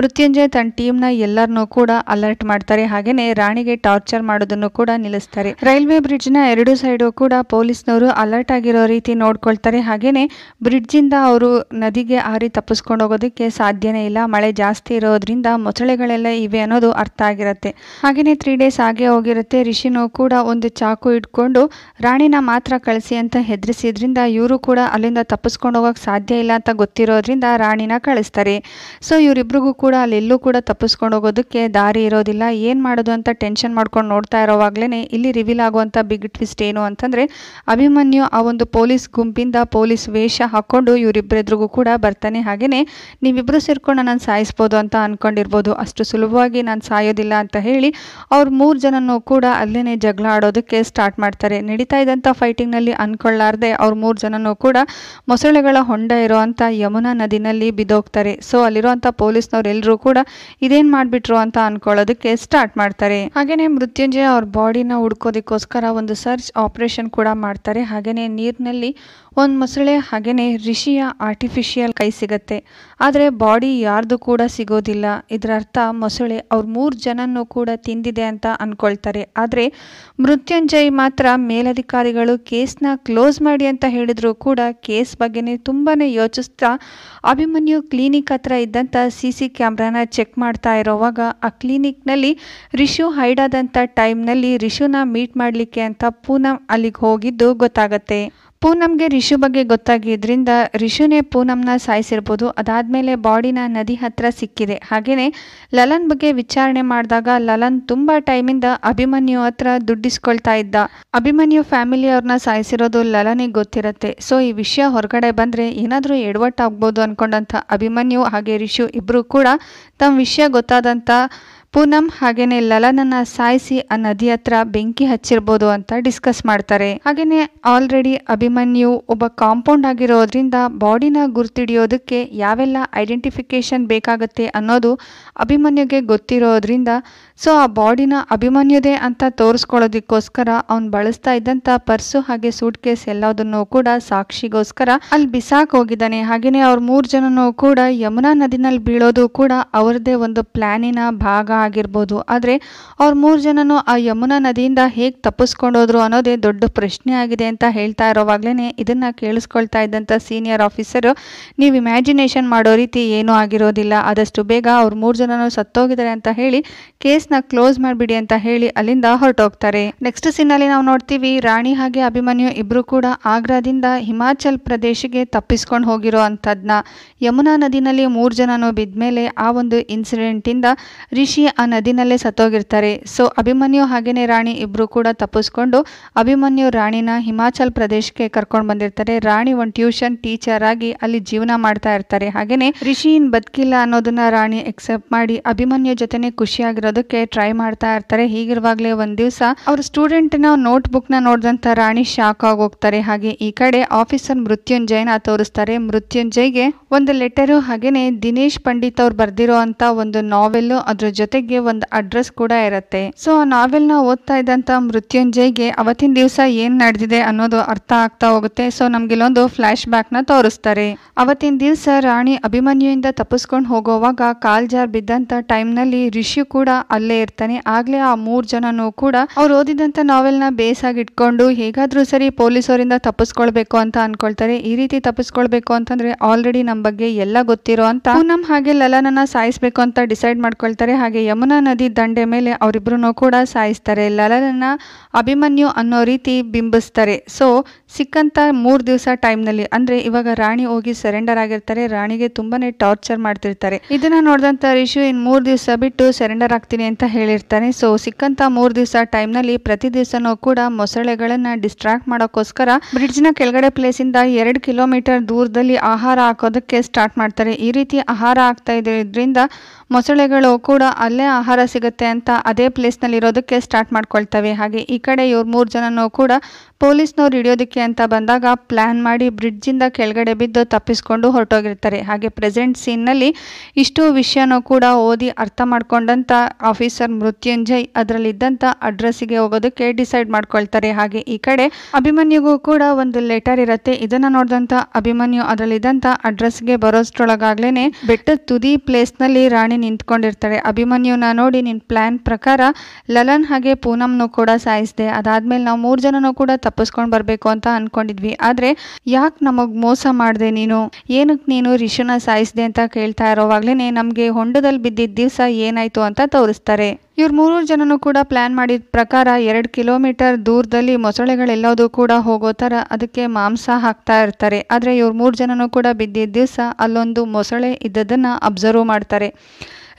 ಮೃತ್ಯುಂಜಯ್ ತನ್ನ ಟೀಮ್ನ ಎಲ್ಲರನ್ನೂ ಕೂಡ ಅಲರ್ಟ್ ಮಾಡ್ತಾರೆ ಹಾಗೆಯೇ ರಾಣಿಗೆ ಟಾರ್ಚರ್ ಮಾಡೋದನ್ನು ಕೂಡ ನಿಲ್ಲಿಸ್ತಾರೆ ರೈಲ್ವೆ ಬ್ರಿಡ್ಜ್ನ ಎರಡು ಸೈಡು ಕೂಡ ಪೊಲೀಸ್ನವರು ಅಲರ್ಟ್ ಆಗಿರೋ ರೀತಿ ನೋಡ್ಕೊಳ್ತಾರೆ ಬ್ರಿಡ್ಜ್ ಬ್ರಿಡ್ಜಿಂದ ಅವರು ನದಿಗೆ ಹಾರಿ ತಪ್ಪಿಸ್ಕೊಂಡು ಹೋಗೋದಕ್ಕೆ ಸಾಧ್ಯನೇ ಇಲ್ಲ ಮಳೆ ಜಾಸ್ತಿ ಇರೋದ್ರಿಂದ ಮೊಸಳೆಗಳೆಲ್ಲ ಇವೆ ಅನ್ನೋದು ಅರ್ಥ ಆಗಿರುತ್ತೆ ಹಾಗೆಯೇ ತ್ರೀ ಡೇಸ್ ಹಾಗೆ ಹೋಗಿರುತ್ತೆ ರಿಷಿನೂ ಕೂಡ ಒಂದು ಚಾಕು ಇಟ್ಕೊಂಡು ರಾಣಿನ ಮಾತ್ರ ಕಳಿಸಿ ಅಂತ ಹೆದರಿಸಿದ್ರಿಂದ ಇವರು ಕೂಡ ಅಲ್ಲಿಂದ ತಪ್ಪಿಸ್ಕೊಂಡು ಹೋಗೋಕೆ ಸಾಧ್ಯ ಇಲ್ಲ ಅಂತ ಗೊತ್ತಿರೋದ್ರಿಂದ ರಾಣಿನ ಕಳಿಸ್ತಾರೆ ಸೊ ಇವರಿಬ್ಬರಿಗೂ ಕೂಡ ಅಲ್ಲೆಲ್ಲೂ ಕೂಡ ತಪ್ಪಿಸ್ಕೊಂಡು ಹೋಗೋದಕ್ಕೆ ದಾರಿ ಇರೋದಿಲ್ಲ ಏನು ಮಾಡೋದು ಅಂತ ಟೆನ್ಷನ್ ಮಾಡ್ಕೊಂಡು ನೋಡ್ತಾ ಇರೋವಾಗ್ಲೇ ಇಲ್ಲಿ ರಿವೀಲ್ ಆಗುವಂಥ ಬಿಗ್ ಟ್ವಿಸ್ಟ್ ಏನು ಅಂತಂದರೆ ಅಭಿಮನ್ಯು ಆ ಒಂದು ಪೊಲೀಸ್ ಗುಂಪಿಂದ ಪೊಲೀಸ್ ವೇಷ ಹಾಕ್ಕೊಂಡು ಇವರಿಬ್ಬರೆದ್ರಿಗೂ ಕೂಡ ಬರ್ತಾನೆ ಹಾಗೆಯೇ ನೀವಿಬ್ಬರು ಸೇರ್ಕೊಂಡು ನಾನು ಸಾಯಿಸ್ಬೋದು ಅಂತ ಅಂದ್ಕೊಂಡಿರ್ಬೋದು ಅಷ್ಟು ಸುಲಭವಾಗಿ ನಾನು ಸಾಯೋದಿಲ್ಲ ಅಂತ ಹೇಳಿ ಅವ್ರು ಮೂರು ಜನನು ಕೂಡ ಅಲ್ಲೇ ಜಗಳ ಆಡೋದಕ್ಕೆ ಸ್ಟಾರ್ಟ್ ಮಾಡ್ತಾರೆ ನಡೀತಾ ಇದ್ದಂಥ ಫೈಟಿಂಗ್ನಲ್ಲಿ ಅಂದ್ಕೊಳ್ಳಾರ್ದೆ ಅವ್ರ ಮೂರು ಜನನು ಕೂಡ ಮೊಸಳೆಗಳ ಹೊಂಡ ಇರೋವಂಥ ಯಮುನಾ ನದಿನಲ್ಲಿ ಬಿದ್ದೋಗ್ತಾರೆ ಸೊ ಅಲ್ಲಿರುವಂಥ ಪೊಲೀಸ್ನವರೆಲ್ಲರೂ ಕೂಡ ಇದೇನು ಮಾಡ್ಬಿಟ್ರು ಅಂತ ಅಂದ್ಕೊಳ್ಳೋದಕ್ಕೆ ಸ್ಟಾರ್ಟ್ ಮಾಡ್ತಾರೆ ಹಾಗೇನೆ ಮೃತ್ಯುಂಜಯ ಅವ್ರ ಬಾಡಿನ ಹುಡ್ಕೋದಕ್ಕೋಸ್ಕರ ಒಂದು ಸರ್ಚ್ ಆಪ್ರೇಷನ್ ಕೂಡ ಮಾಡ್ತಾರೆ ಹಾಗೆಯೇ ನೀರಿನಲ್ಲಿ ಒಂದು ಮೊಸಳೆ ಹಾಗೆಯೇ ರಿಷಿಯ ಆರ್ಟಿಫಿಷಿಯಲ್ ಕೈ ಸಿಗತ್ತೆ ಆದರೆ ಬಾಡಿ ಯಾರ್ದು ಕೂಡ ಸಿಗೋದಿಲ್ಲ ಇದರ ಅರ್ಥ ಮೊಸಳೆ ಅವ್ರ ಮೂರು ಜನನೂ ಕೂಡ ತಿಂದಿದೆ ಅಂತ ಅಂದ್ಕೊಳ್ತಾರೆ ಆದರೆ ಮೃತ್ಯುಂಜಯ್ ಮಾತ್ರ ಮೇಲಧಿಕಾರಿಗಳು ಕೇಸ್ನ ಕ್ಲೋಸ್ ಮಾಡಿ ಅಂತ ಹೇಳಿದರೂ ಕೂಡ ಕೇಸ್ ಬಗ್ಗೆನೇ ತುಂಬಾ ಯೋಚಿಸ್ತಾ ಅಭಿಮನ್ಯು ಕ್ಲಿನಿಕ್ ಹತ್ರ ಇದ್ದಂಥ ಸಿ ಸಿ ಕ್ಯಾಮ್ರಾನ ಚೆಕ್ ಮಾಡ್ತಾ ಇರೋವಾಗ ಆ ಕ್ಲಿನಿಕ್ನಲ್ಲಿ ರಿಷು ಹೈಡಾದಂಥ ಟೈಮ್ನಲ್ಲಿ ರಿಷುನ ಮೀಟ್ ಮಾಡಲಿಕ್ಕೆ ಅಂತ ಪೂನಮ್ ಅಲ್ಲಿಗೆ ಹೋಗಿದ್ದು ಗೊತ್ತಾಗತ್ತೆ ಪೂನಮ್ಗೆ ರಿಷು ಬಗ್ಗೆ ಗೊತ್ತಾಗಿದ್ದರಿಂದ ರಿಷುನೇ ಪೂನಮ್ನ ಸಾಯಿಸಿರ್ಬೋದು ಅದಾದಮೇಲೆ ಬಾಡಿನ ನದಿ ಹತ್ರ ಸಿಕ್ಕಿದೆ ಹಾಗೆಯೇ ಲಲನ್ ಬಗ್ಗೆ ವಿಚಾರಣೆ ಮಾಡಿದಾಗ ಲಲನ್ ತುಂಬ ಟೈಮಿಂದ ಅಭಿಮನ್ಯು ಹತ್ರ ದುಡ್ಡಿಸ್ಕೊಳ್ತಾ ಇದ್ದ ಅಭಿಮನ್ಯು ಫ್ಯಾಮಿಲಿ ಸಾಯಿಸಿರೋದು ಲಲನಿಗೆ ಗೊತ್ತಿರತ್ತೆ ಸೊ ಈ ವಿಷಯ ಹೊರಗಡೆ ಬಂದರೆ ಏನಾದರೂ ಎಡವಟ್ಟಾಗ್ಬೋದು ಅಂದ್ಕೊಂಡಂಥ ಅಭಿಮನ್ಯು ಹಾಗೆ ರಿಷು ಇಬ್ಬರೂ ಕೂಡ ತಮ್ಮ ವಿಷಯ ಗೊತ್ತಾದಂಥ ಪೂನಮ್ ಹಾಗೇನೆ ಲಲನನ್ನ ಸಾಯಿಸಿ ಆ ನದಿ ಹತ್ರ ಬೆಂಕಿ ಹಚ್ಚಿರ್ಬೋದು ಅಂತ ಡಿಸ್ಕಸ್ ಮಾಡ್ತಾರೆ ಹಾಗೇನೆ ಆಲ್ರೆಡಿ ಅಭಿಮನ್ಯು ಒಬ್ಬ ಕಾಂಪೌಂಡ್ ಆಗಿರೋದ್ರಿಂದ ಬಾಡಿನ ಗುರ್ತಿಡಿಯೋದಕ್ಕೆ ಯಾವೆಲ್ಲ ಐಡೆಂಟಿಫಿಕೇಶನ್ ಬೇಕಾಗುತ್ತೆ ಅನ್ನೋದು ಅಭಿಮನ್ಯುಗೆ ಗೊತ್ತಿರೋದ್ರಿಂದ ಸೊ ಆ ಬಾಡಿನ ಅಭಿಮನ್ಯುದೇ ಅಂತ ತೋರಿಸ್ಕೊಳ್ಳೋದಕ್ಕೋಸ್ಕರ ಅವ್ನು ಬಳಸ್ತಾ ಇದ್ದಂತ ಪರ್ಸು ಹಾಗೆ ಸೂಟ್ ಕೇಸ್ ಎಲ್ಲದನ್ನು ಕೂಡ ಸಾಕ್ಷಿಗೋಸ್ಕರ ಅಲ್ಲಿ ಬಿಸಾಕ್ ಹೋಗಿದ್ದಾನೆ ಹಾಗೇನೆ ಅವ್ರ ಮೂರು ಜನನೂ ಕೂಡ ಯಮುನಾ ನದಿನಲ್ಲಿ ಬೀಳೋದು ಕೂಡ ಅವರದೇ ಒಂದು ಪ್ಲಾನಿನ ಭಾಗ ಆಗಿರ್ಬೋದು ಆದರೆ ಅವ್ರ ಮೂರು ಜನನೂ ಆ ಯಮುನಾ ನದಿಯಿಂದ ಹೇಗೆ ತಪ್ಪಿಸ್ಕೊಂಡೋದ್ರು ಅನ್ನೋದೇ ದೊಡ್ಡ ಪ್ರಶ್ನೆ ಆಗಿದೆ ಅಂತ ಹೇಳ್ತಾ ಇರೋವಾಗಲೇ ಇದನ್ನು ಕೇಳಿಸ್ಕೊಳ್ತಾ ಇದ್ದಂಥ ಸೀನಿಯರ್ ಆಫೀಸರು ನೀವು ಇಮ್ಯಾಜಿನೇಷನ್ ಮಾಡೋ ರೀತಿ ಏನೂ ಆಗಿರೋದಿಲ್ಲ ಆದಷ್ಟು ಬೇಗ ಅವ್ರ ಮೂರು ಜನನೂ ಸತ್ತೋಗಿದ್ದಾರೆ ಅಂತ ಹೇಳಿ ಕೇಸ್ನ ಕ್ಲೋಸ್ ಮಾಡಿಬಿಡಿ ಅಂತ ಹೇಳಿ ಅಲ್ಲಿಂದ ಹೊರಟೋಗ್ತಾರೆ ನೆಕ್ಸ್ಟ್ ಸೀನಲ್ಲಿ ನಾವು ನೋಡ್ತೀವಿ ರಾಣಿ ಹಾಗೆ ಅಭಿಮನ್ಯು ಇಬ್ಬರು ಕೂಡ ಆಗ್ರಾದಿಂದ ಹಿಮಾಚಲ್ ಪ್ರದೇಶಕ್ಕೆ ತಪ್ಪಿಸ್ಕೊಂಡು ಹೋಗಿರೋ ಅಂಥದ್ನ ಯಮುನಾ ನದಿನಲ್ಲಿ ಮೂರು ಜನನೂ ಬಿದ್ದ ಮೇಲೆ ಆ ಒಂದು ಇನ್ಸಿಡೆಂಟಿಂದ ರಿಷಿ ಆ ನದಿನಲ್ಲೇ ಸತ್ತೋಗಿರ್ತಾರೆ ಸೊ ಅಭಿಮನ್ಯು ಹಾಗೆಯೇ ರಾಣಿ ಇಬ್ಬರು ಕೂಡ ತಪ್ಪಿಸ್ಕೊಂಡು ಅಭಿಮನ್ಯು ರಾಣಿನ ಹಿಮಾಚಲ್ ಪ್ರದೇಶಕ್ಕೆ ಕರ್ಕೊಂಡು ಬಂದಿರ್ತಾರೆ ರಾಣಿ ಒಂದು ಟ್ಯೂಷನ್ ಟೀಚರ್ ಆಗಿ ಅಲ್ಲಿ ಜೀವನ ಮಾಡ್ತಾ ಇರ್ತಾರೆ ಹಾಗೆಯೇ ರಿಷಿನ್ ಬದುಕಿಲ್ಲ ಅನ್ನೋದನ್ನ ರಾಣಿ ಎಕ್ಸೆಪ್ಟ್ ಮಾಡಿ ಅಭಿಮನ್ಯು ಜೊತೆನೆ ಖುಷಿಯಾಗಿರೋದಕ್ಕೆ ಟ್ರೈ ಮಾಡ್ತಾ ಇರ್ತಾರೆ ಹೀಗಿರುವಾಗಲೇ ಒಂದು ದಿವಸ ಅವ್ರ ಸ್ಟೂಡೆಂಟ್ನ ನೋಟ್ ನ ನೋಡಿದಂತ ರಾಣಿ ಶಾಕ್ ಆಗೋಗ್ತಾರೆ ಹಾಗೆ ಈ ಕಡೆ ಆಫೀಸರ್ ಮೃತ್ಯುಂಜಯನ ತೋರಿಸ್ತಾರೆ ಮೃತ್ಯುಂಜಯ್ಗೆ ಒಂದು ಲೆಟರು ಹಾಗೇನೆ ದಿನೇಶ್ ಪಂಡಿತ್ ಅವ್ರು ಬರ್ದಿರೋ ಅಂತ ಒಂದು ನಾವೆಲ್ಲು ಅದ್ರ ಜೊತೆ ಜೊತೆಗೆ ಒಂದು ಅಡ್ರೆಸ್ ಕೂಡ ಇರುತ್ತೆ ಸೊ ಆ ನಾವೆಲ್ ನ ಓದ್ತಾ ಇದ್ದಂತ ಮೃತ್ಯುಂಜಯ್ಗೆ ಅವತ್ತಿನ ದಿವಸ ಏನ್ ನಡೆದಿದೆ ಅನ್ನೋದು ಅರ್ಥ ಆಗ್ತಾ ಹೋಗುತ್ತೆ ಸೊ ನಮ್ಗೆ ಇಲ್ಲೊಂದು ಫ್ಲಾಶ್ ಬ್ಯಾಕ್ ನ ತೋರಿಸ್ತಾರೆ ಅವತ್ತಿನ ದಿವಸ ರಾಣಿ ಇಂದ ತಪ್ಪಿಸ್ಕೊಂಡು ಹೋಗುವಾಗ ಜಾರ್ ಬಿದ್ದಂತ ಟೈಮ್ ನಲ್ಲಿ ರಿಷಿ ಕೂಡ ಅಲ್ಲೇ ಇರ್ತಾನೆ ಆಗ್ಲೇ ಆ ಮೂರ್ ಜನನು ಕೂಡ ಅವ್ರು ಓದಿದಂತ ನಾವೆಲ್ ನ ಬೇಸಾಗಿ ಇಟ್ಕೊಂಡು ಹೇಗಾದ್ರೂ ಸರಿ ಪೊಲೀಸರಿಂದ ತಪ್ಪಿಸ್ಕೊಳ್ಬೇಕು ಅಂತ ಅನ್ಕೊಳ್ತಾರೆ ಈ ರೀತಿ ತಪ್ಪಿಸ್ಕೊಳ್ಬೇಕು ಅಂತಂದ್ರೆ ಆಲ್ರೆಡಿ ನಮ್ ಬಗ್ಗೆ ಎಲ್ಲ ಗೊತ್ತಿರೋ ಅಂತ ನಮ್ ಹಾಗೆ ಲಲನನ್ನ ಸಾಯಿಸ್ಬೇಕು ಅಂತ ಡಿಸೈಡ್ ಮಾಡ್ಕೊಳ್ತಾರೆ ಹಾಗೆ ಯಮುನಾ ನದಿ ದಂಡೆ ಮೇಲೆ ಅವರಿಬ್ಬರನ್ನೂ ಕೂಡ ಸಾಯಿಸ್ತಾರೆ ಲಲನನ್ನ ಅಭಿಮನ್ಯು ಅನ್ನೋ ರೀತಿ ಬಿಂಬಿಸ್ತಾರೆ ಸೊ ಸಿಕ್ಕಂಥ ಮೂರು ದಿವಸ ಟೈಮ್ನಲ್ಲಿ ಅಂದರೆ ಇವಾಗ ರಾಣಿ ಹೋಗಿ ಸೆರೆಂಡರ್ ಆಗಿರ್ತಾರೆ ರಾಣಿಗೆ ತುಂಬಾನೇ ಟಾರ್ಚರ್ ಮಾಡ್ತಿರ್ತಾರೆ ಇದನ್ನ ನೋಡಿದಂಥ ರಿಷು ಇನ್ನು ಮೂರು ದಿವಸ ಬಿಟ್ಟು ಸೆರೆಂಡರ್ ಆಗ್ತೀನಿ ಅಂತ ಹೇಳಿರ್ತಾನೆ ಸೊ ಸಿಕ್ಕಂಥ ಮೂರು ದಿವಸ ಟೈಮ್ನಲ್ಲಿ ಪ್ರತಿ ದಿವಸನೂ ಕೂಡ ಮೊಸಳೆಗಳನ್ನು ಡಿಸ್ಟ್ರಾಕ್ಟ್ ಮಾಡೋಕ್ಕೋಸ್ಕರ ಬ್ರಿಡ್ಜ್ನ ಕೆಳಗಡೆ ಪ್ಲೇಸಿಂದ ಎರಡು ಕಿಲೋಮೀಟರ್ ದೂರದಲ್ಲಿ ಆಹಾರ ಹಾಕೋದಕ್ಕೆ ಸ್ಟಾರ್ಟ್ ಮಾಡ್ತಾರೆ ಈ ರೀತಿ ಆಹಾರ ಆಗ್ತಾ ಇದ್ರಿಂದ ಮೊಸಳೆಗಳು ಕೂಡ ಅಲ್ಲೇ ಆಹಾರ ಸಿಗುತ್ತೆ ಅಂತ ಅದೇ ನಲ್ಲಿ ಇರೋದಕ್ಕೆ ಸ್ಟಾರ್ಟ್ ಮಾಡ್ಕೊಳ್ತವೆ ಹಾಗೆ ಈ ಕಡೆ ಇವ್ರು ಮೂರು ಜನನೂ ಕೂಡ ಪೊಲೀಸ್ನವ್ರು ಹಿಡಿಯೋದಕ್ಕೆ ಅಂತ ಬಂದಾಗ ಪ್ಲ್ಯಾನ್ ಮಾಡಿ ಬ್ರಿಡ್ಜಿಂದ ಕೆಳಗಡೆ ಬಿದ್ದು ತಪ್ಪಿಸ್ಕೊಂಡು ಹೊರಟೋಗಿರ್ತಾರೆ ಹಾಗೆ ಪ್ರೆಸೆಂಟ್ ಸೀನ್ನಲ್ಲಿ ಇಷ್ಟು ವಿಷಯನೂ ಕೂಡ ಓದಿ ಅರ್ಥ ಮಾಡ್ಕೊಂಡಂಥ ಆಫೀಸರ್ ಮೃತ್ಯುಂಜಯ್ ಅದರಲ್ಲಿದ್ದಂಥ ಅಡ್ರೆಸ್ಸಿಗೆ ಹೋಗೋದಕ್ಕೆ ಡಿಸೈಡ್ ಮಾಡ್ಕೊಳ್ತಾರೆ ಹಾಗೆ ಈ ಕಡೆ ಅಭಿಮನ್ಯುಗೂ ಕೂಡ ಒಂದು ಲೆಟರ್ ಇರುತ್ತೆ ಇದನ್ನು ನೋಡಿದಂಥ ಅಭಿಮನ್ಯು ಅದರಲ್ಲಿದ್ದಂಥ ಅಡ್ರೆಸ್ಗೆ ಬರೋಷ್ಟರೊಳಗಾಗ್ಲೇ ಬೆಟ್ಟದ ತುದಿ ಪ್ಲೇಸ್ನಲ್ಲಿ ರಾಣಿ ಮಾಡಿ ನಿಂತ್ಕೊಂಡಿರ್ತಾಳೆ ಅಭಿಮನ್ಯುನ ನೋಡಿ ನಿನ್ನ ಪ್ಲ್ಯಾನ್ ಪ್ರಕಾರ ಲಲನ್ ಹಾಗೆ ಪೂನಮ್ನು ಕೂಡ ಸಾಯಿಸಿದೆ ಅದಾದ್ಮೇಲೆ ನಾವು ಮೂರು ಜನನೂ ಕೂಡ ತಪ್ಪಿಸ್ಕೊಂಡು ಬರಬೇಕು ಅಂತ ಅಂದ್ಕೊಂಡಿದ್ವಿ ಆದರೆ ಯಾಕೆ ನಮಗೆ ಮೋಸ ಮಾಡಿದೆ ನೀನು ಏನಕ್ಕೆ ನೀನು ರಿಷುನ ಸಾಯಿಸಿದೆ ಅಂತ ಕೇಳ್ತಾ ಇರೋವಾಗ್ಲೇ ನಮಗೆ ಹೊಂಡದಲ್ಲಿ ಬಿದ್ದಿದ್ದ ದಿವಸ ಏನಾಯಿತು ಅಂತ ತೋರಿಸ್ತಾರೆ ಇವ್ರ ಮೂರು ಜನನು ಕೂಡ ಪ್ಲಾನ್ ಮಾಡಿದ ಪ್ರಕಾರ ಎರಡು ಕಿಲೋಮೀಟರ್ ದೂರದಲ್ಲಿ ಮೊಸಳೆಗಳೆಲ್ಲದೂ ಕೂಡ ಹೋಗೋ ಥರ ಅದಕ್ಕೆ ಮಾಂಸ ಹಾಕ್ತಾ ಇರ್ತಾರೆ ಆದರೆ ಇವ್ರ ಮೂರು ಜನನು ಕೂಡ ಬಿದ್ದಿದ್ದ ದಿವಸ ಅಲ್ಲೊಂದು ಮೊಸಳೆ ಇದ್ದದನ್ನು ಅಬ್ಸರ್ವ್ ಮಾಡ್ತಾರೆ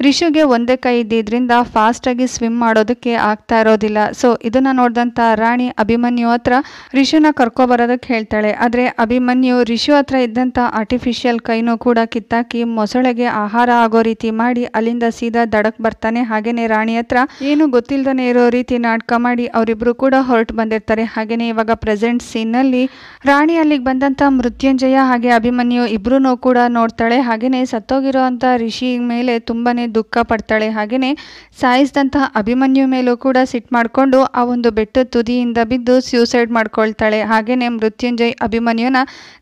ರಿಷುಗೆ ಒಂದೇ ಕೈ ಇದ್ದಿದ್ದರಿಂದ ಫಾಸ್ಟಾಗಿ ಸ್ವಿಮ್ ಮಾಡೋದಕ್ಕೆ ಆಗ್ತಾ ಇರೋದಿಲ್ಲ ಸೊ ಇದನ್ನು ನೋಡಿದಂಥ ರಾಣಿ ಅಭಿಮನ್ಯು ಹತ್ರ ಕರ್ಕೋ ಬರೋದಕ್ಕೆ ಹೇಳ್ತಾಳೆ ಆದರೆ ಅಭಿಮನ್ಯು ರಿಷು ಹತ್ರ ಇದ್ದಂಥ ಆರ್ಟಿಫಿಷಿಯಲ್ ಕೈನೂ ಕೂಡ ಕಿತ್ತಾಕಿ ಮೊಸಳೆಗೆ ಆಹಾರ ಆಗೋ ರೀತಿ ಮಾಡಿ ಅಲ್ಲಿಂದ ಸೀದಾ ದಡಕ್ಕೆ ಬರ್ತಾನೆ ಹಾಗೇನೆ ರಾಣಿ ಹತ್ರ ಏನು ಗೊತ್ತಿಲ್ದನೆ ಇರೋ ರೀತಿ ನಾಟಕ ಮಾಡಿ ಅವರಿಬ್ರು ಕೂಡ ಹೊರಟು ಬಂದಿರ್ತಾರೆ ಹಾಗೇನೆ ಇವಾಗ ಪ್ರೆಸೆಂಟ್ ಸೀನ್ನಲ್ಲಿ ರಾಣಿ ಅಲ್ಲಿಗೆ ಬಂದಂಥ ಮೃತ್ಯುಂಜಯ ಹಾಗೆ ಅಭಿಮನ್ಯು ಇಬ್ರು ಕೂಡ ನೋಡ್ತಾಳೆ ಹಾಗೇನೆ ಸತ್ತೋಗಿರೋ ರಿಷಿ ಮೇಲೆ ತುಂಬಾನೇ ದುಃಖ ಪಡ್ತಾಳೆ ಹಾಗೆಯೇ ಸಾಯಿಸಿದಂತಹ ಅಭಿಮನ್ಯು ಮೇಲೂ ಕೂಡ ಸಿಟ್ ಮಾಡಿಕೊಂಡು ಆ ಒಂದು ಬೆಟ್ಟ ತುದಿಯಿಂದ ಬಿದ್ದು ಸ್ಯೂಸೈಡ್ ಮಾಡ್ಕೊಳ್ತಾಳೆ ಹಾಗೆಯೇ ಮೃತ್ಯುಂಜಯ್ ಅಭಿಮನ್ಯುನ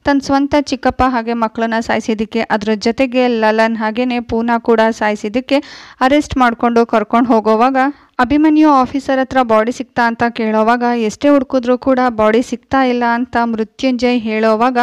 ತನ್ನ ಸ್ವಂತ ಚಿಕ್ಕಪ್ಪ ಹಾಗೆ ಮಕ್ಕಳನ್ನ ಸಾಯಿಸಿದ್ದಕ್ಕೆ ಅದರ ಜೊತೆಗೆ ಲಲನ್ ಹಾಗೆಯೇ ಪೂನಾ ಕೂಡ ಸಾಯಿಸಿದ್ದಕ್ಕೆ ಅರೆಸ್ಟ್ ಮಾಡಿಕೊಂಡು ಕರ್ಕೊಂಡು ಹೋಗೋವಾಗ ಅಭಿಮನ್ಯು ಆಫೀಸರ್ ಹತ್ರ ಬಾಡಿ ಸಿಗ್ತಾ ಅಂತ ಕೇಳೋವಾಗ ಎಷ್ಟೇ ಹುಡುಕಿದ್ರು ಕೂಡ ಬಾಡಿ ಸಿಗ್ತಾ ಇಲ್ಲ ಅಂತ ಮೃತ್ಯುಂಜಯ್ ಹೇಳೋವಾಗ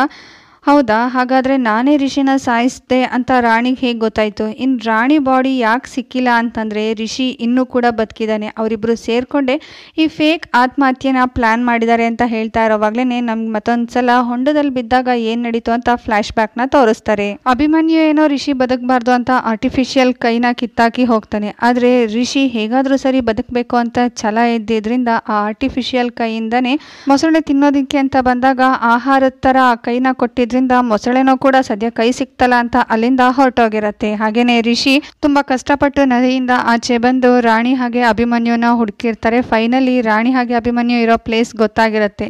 ಹೌದಾ ಹಾಗಾದರೆ ನಾನೇ ರಿಷಿನ ಸಾಯಿಸ್ದೆ ಅಂತ ರಾಣಿಗೆ ಹೇಗೆ ಗೊತ್ತಾಯಿತು ಇನ್ನು ರಾಣಿ ಬಾಡಿ ಯಾಕೆ ಸಿಕ್ಕಿಲ್ಲ ಅಂತಂದರೆ ರಿಷಿ ಇನ್ನೂ ಕೂಡ ಬದುಕಿದ್ದಾನೆ ಅವರಿಬ್ಬರು ಸೇರಿಕೊಂಡೆ ಈ ಫೇಕ್ ಆತ್ಮಹತ್ಯೆನ ಪ್ಲ್ಯಾನ್ ಮಾಡಿದ್ದಾರೆ ಅಂತ ಹೇಳ್ತಾ ಇರೋವಾಗಲೇ ನಮ್ಗೆ ಮತ್ತೊಂದು ಸಲ ಹೊಂಡದಲ್ಲಿ ಬಿದ್ದಾಗ ಏನು ನಡೀತು ಅಂತ ಫ್ಲ್ಯಾಶ್ ಬ್ಯಾಕ್ನ ತೋರಿಸ್ತಾರೆ ಅಭಿಮನ್ಯು ಏನೋ ರಿಷಿ ಬದುಕಬಾರ್ದು ಅಂತ ಆರ್ಟಿಫಿಷಿಯಲ್ ಕೈನ ಕಿತ್ತಾಕಿ ಹೋಗ್ತಾನೆ ಆದರೆ ರಿಷಿ ಹೇಗಾದರೂ ಸರಿ ಬದುಕಬೇಕು ಅಂತ ಛಲ ಇದ್ದಿದ್ರಿಂದ ಆ ಆರ್ಟಿಫಿಷಿಯಲ್ ಕೈಯಿಂದನೇ ಮೊಸಳೆ ತಿನ್ನೋದಕ್ಕೆ ಅಂತ ಬಂದಾಗ ಆಹಾರ ಥರ ಆ ಕೈನ ಕೊಟ್ಟಿದ್ದು ಇದರಿಂದ ಮೊಸಳೆನೂ ಕೂಡ ಸದ್ಯ ಕೈ ಸಿಕ್ತಲ್ಲ ಅಂತ ಅಲ್ಲಿಂದ ಹೊರಟೋಗಿರತ್ತೆ ಹಾಗೇನೆ ರಿಷಿ ತುಂಬಾ ಕಷ್ಟಪಟ್ಟು ನದಿಯಿಂದ ಆಚೆ ಬಂದು ರಾಣಿ ಹಾಗೆ ಅಭಿಮನ್ಯುನ ಹುಡುಕಿರ್ತಾರೆ ಫೈನಲಿ ರಾಣಿ ಹಾಗೆ ಅಭಿಮನ್ಯು ಇರೋ ಪ್ಲೇಸ್ ಗೊತ್ತಾಗಿರತ್ತೆ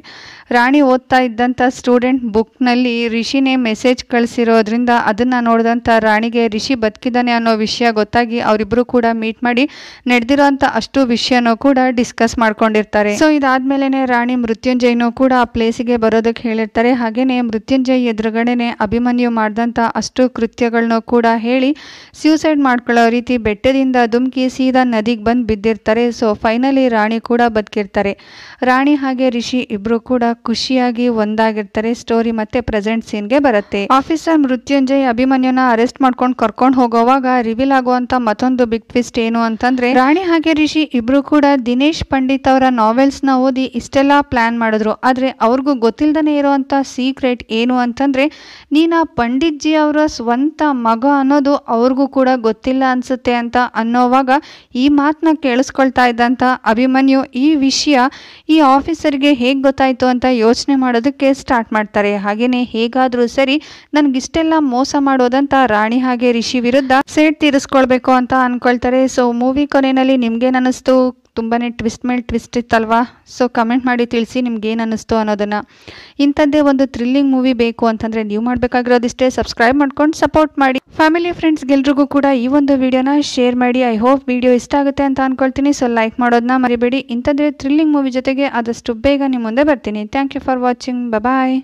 ರಾಣಿ ಓದ್ತಾ ಇದ್ದಂತ ಸ್ಟೂಡೆಂಟ್ ಬುಕ್ ನಲ್ಲಿ ರಿಷಿನೇ ಮೆಸೇಜ್ ಕಳಿಸಿರೋದ್ರಿಂದ ಅದನ್ನ ನೋಡಿದಂತ ರಾಣಿಗೆ ರಿಷಿ ಬದುಕಿದ್ದಾನೆ ಅನ್ನೋ ವಿಷಯ ಗೊತ್ತಾಗಿ ಅವರಿಬ್ರು ಕೂಡ ಮೀಟ್ ಮಾಡಿ ನಡೆದಿರೋ ಅಷ್ಟು ವಿಷಯನೂ ಕೂಡ ಡಿಸ್ಕಸ್ ಮಾಡ್ಕೊಂಡಿರ್ತಾರೆ ಸೊ ಇದಾದ್ಮೇಲೆನೆ ರಾಣಿ ಮೃತ್ಯುಂಜಯನು ಕೂಡ ಆ ಪ್ಲೇಸಿಗೆ ಬರೋದಕ್ಕೆ ಹೇಳಿರ್ತಾರೆ ಹಾಗೇನೆ ಮೃತ್ಯುಂಜಯ ಎದುರುಗಡೆನೆ ಅಭಿಮನ್ಯು ಮಾಡಿದಂಥ ಅಷ್ಟು ಕೃತ್ಯಗಳನ್ನೂ ಕೂಡ ಹೇಳಿ ಸ್ಯೂಸೈಡ್ ಮಾಡ್ಕೊಳ್ಳೋ ರೀತಿ ಬೆಟ್ಟದಿಂದ ಧುಮುಕಿ ಸೀದಾ ನದಿಗೆ ಬಂದು ಬಿದ್ದಿರ್ತಾರೆ ಸೊ ಫೈನಲಿ ರಾಣಿ ಕೂಡ ಬದುಕಿರ್ತಾರೆ ರಾಣಿ ಹಾಗೆ ರಿಷಿ ಇಬ್ಬರು ಕೂಡ ಖುಷಿಯಾಗಿ ಒಂದಾಗಿರ್ತಾರೆ ಸ್ಟೋರಿ ಮತ್ತೆ ಪ್ರೆಸೆಂಟ್ ಸೀನ್ಗೆ ಬರುತ್ತೆ ಆಫೀಸರ್ ಮೃತ್ಯುಂಜಯ್ ಅಭಿಮನ್ಯುನ ಅರೆಸ್ಟ್ ಮಾಡ್ಕೊಂಡು ಕರ್ಕೊಂಡು ಹೋಗೋವಾಗ ರಿವೀಲ್ ಆಗುವಂತ ಮತ್ತೊಂದು ಬಿಗ್ ಟ್ವಿಸ್ಟ್ ಏನು ಅಂತಂದ್ರೆ ರಾಣಿ ಹಾಗೆ ರಿಷಿ ಇಬ್ರು ಕೂಡ ದಿನೇಶ್ ಪಂಡಿತ್ ಅವರ ನಾವೆಲ್ಸ್ ನ ಓದಿ ಇಷ್ಟೆಲ್ಲ ಪ್ಲಾನ್ ಮಾಡಿದ್ರು ಆದ್ರೆ ಅವ್ರಿಗೂ ಗೊತ್ತಿಲ್ಲದನೇ ಇರುವಂತ ಸೀಕ್ರೆಟ್ ಏನು ಅಂತ ಯಾಕಂದರೆ ನೀನು ಆ ಪಂಡಿತ್ಜಿ ಅವರ ಸ್ವಂತ ಮಗ ಅನ್ನೋದು ಅವ್ರಿಗೂ ಕೂಡ ಗೊತ್ತಿಲ್ಲ ಅನ್ಸುತ್ತೆ ಅಂತ ಅನ್ನೋವಾಗ ಈ ಮಾತನ್ನ ಕೇಳಿಸ್ಕೊಳ್ತಾ ಇದ್ದಂಥ ಅಭಿಮನ್ಯು ಈ ವಿಷಯ ಈ ಆಫೀಸರ್ಗೆ ಹೇಗೆ ಗೊತ್ತಾಯ್ತು ಅಂತ ಯೋಚನೆ ಮಾಡೋದಕ್ಕೆ ಸ್ಟಾರ್ಟ್ ಮಾಡ್ತಾರೆ ಹಾಗೇನೆ ಹೇಗಾದರೂ ಸರಿ ಇಷ್ಟೆಲ್ಲ ಮೋಸ ಮಾಡೋದಂತ ರಾಣಿ ಹಾಗೆ ರಿಷಿ ವಿರುದ್ಧ ಸೇಟ್ ತೀರಿಸ್ಕೊಳ್ಬೇಕು ಅಂತ ಅನ್ಕೊಳ್ತಾರೆ ಸೊ ಮೂವಿ ಕೊನೆಯಲ್ಲಿ ನನಸ್ತು ತುಂಬಾ ಟ್ವಿಸ್ಟ್ ಮೇಲೆ ಟ್ವಿಸ್ಟ್ ಇತ್ತಲ್ವಾ ಸೊ ಕಮೆಂಟ್ ಮಾಡಿ ತಿಳಿಸಿ ನಿಮ್ಗೆ ಏನು ಅನ್ನಿಸ್ತು ಅನ್ನೋದನ್ನು ಇಂಥದ್ದೇ ಒಂದು ಥ್ರಿಲ್ಲಿಂಗ್ ಮೂವಿ ಬೇಕು ಅಂತಂದರೆ ನೀವು ಮಾಡಬೇಕಾಗಿರೋದಿಷ್ಟೇ ಸಬ್ಸ್ಕ್ರೈಬ್ ಮಾಡ್ಕೊಂಡು ಸಪೋರ್ಟ್ ಮಾಡಿ ಫ್ಯಾಮಿಲಿ ಫ್ರೆಂಡ್ಸ್ಗೆಲ್ರಿಗೂ ಕೂಡ ಈ ಒಂದು ವಿಡಿಯೋನ ಶೇರ್ ಮಾಡಿ ಐ ಹೋಪ್ ವಿಡಿಯೋ ಇಷ್ಟ ಆಗುತ್ತೆ ಅಂತ ಅಂದ್ಕೊಳ್ತೀನಿ ಸೊ ಲೈಕ್ ಮಾಡೋದನ್ನ ಮರಿಬೇಡಿ ಇಂಥದ್ದೇ ಥ್ರಿಲ್ಲಿಂಗ್ ಮೂವಿ ಜೊತೆಗೆ ಆದಷ್ಟು ಬೇಗ ನಿಮ್ಮ ಮುಂದೆ ಬರ್ತೀನಿ thank you for watching bye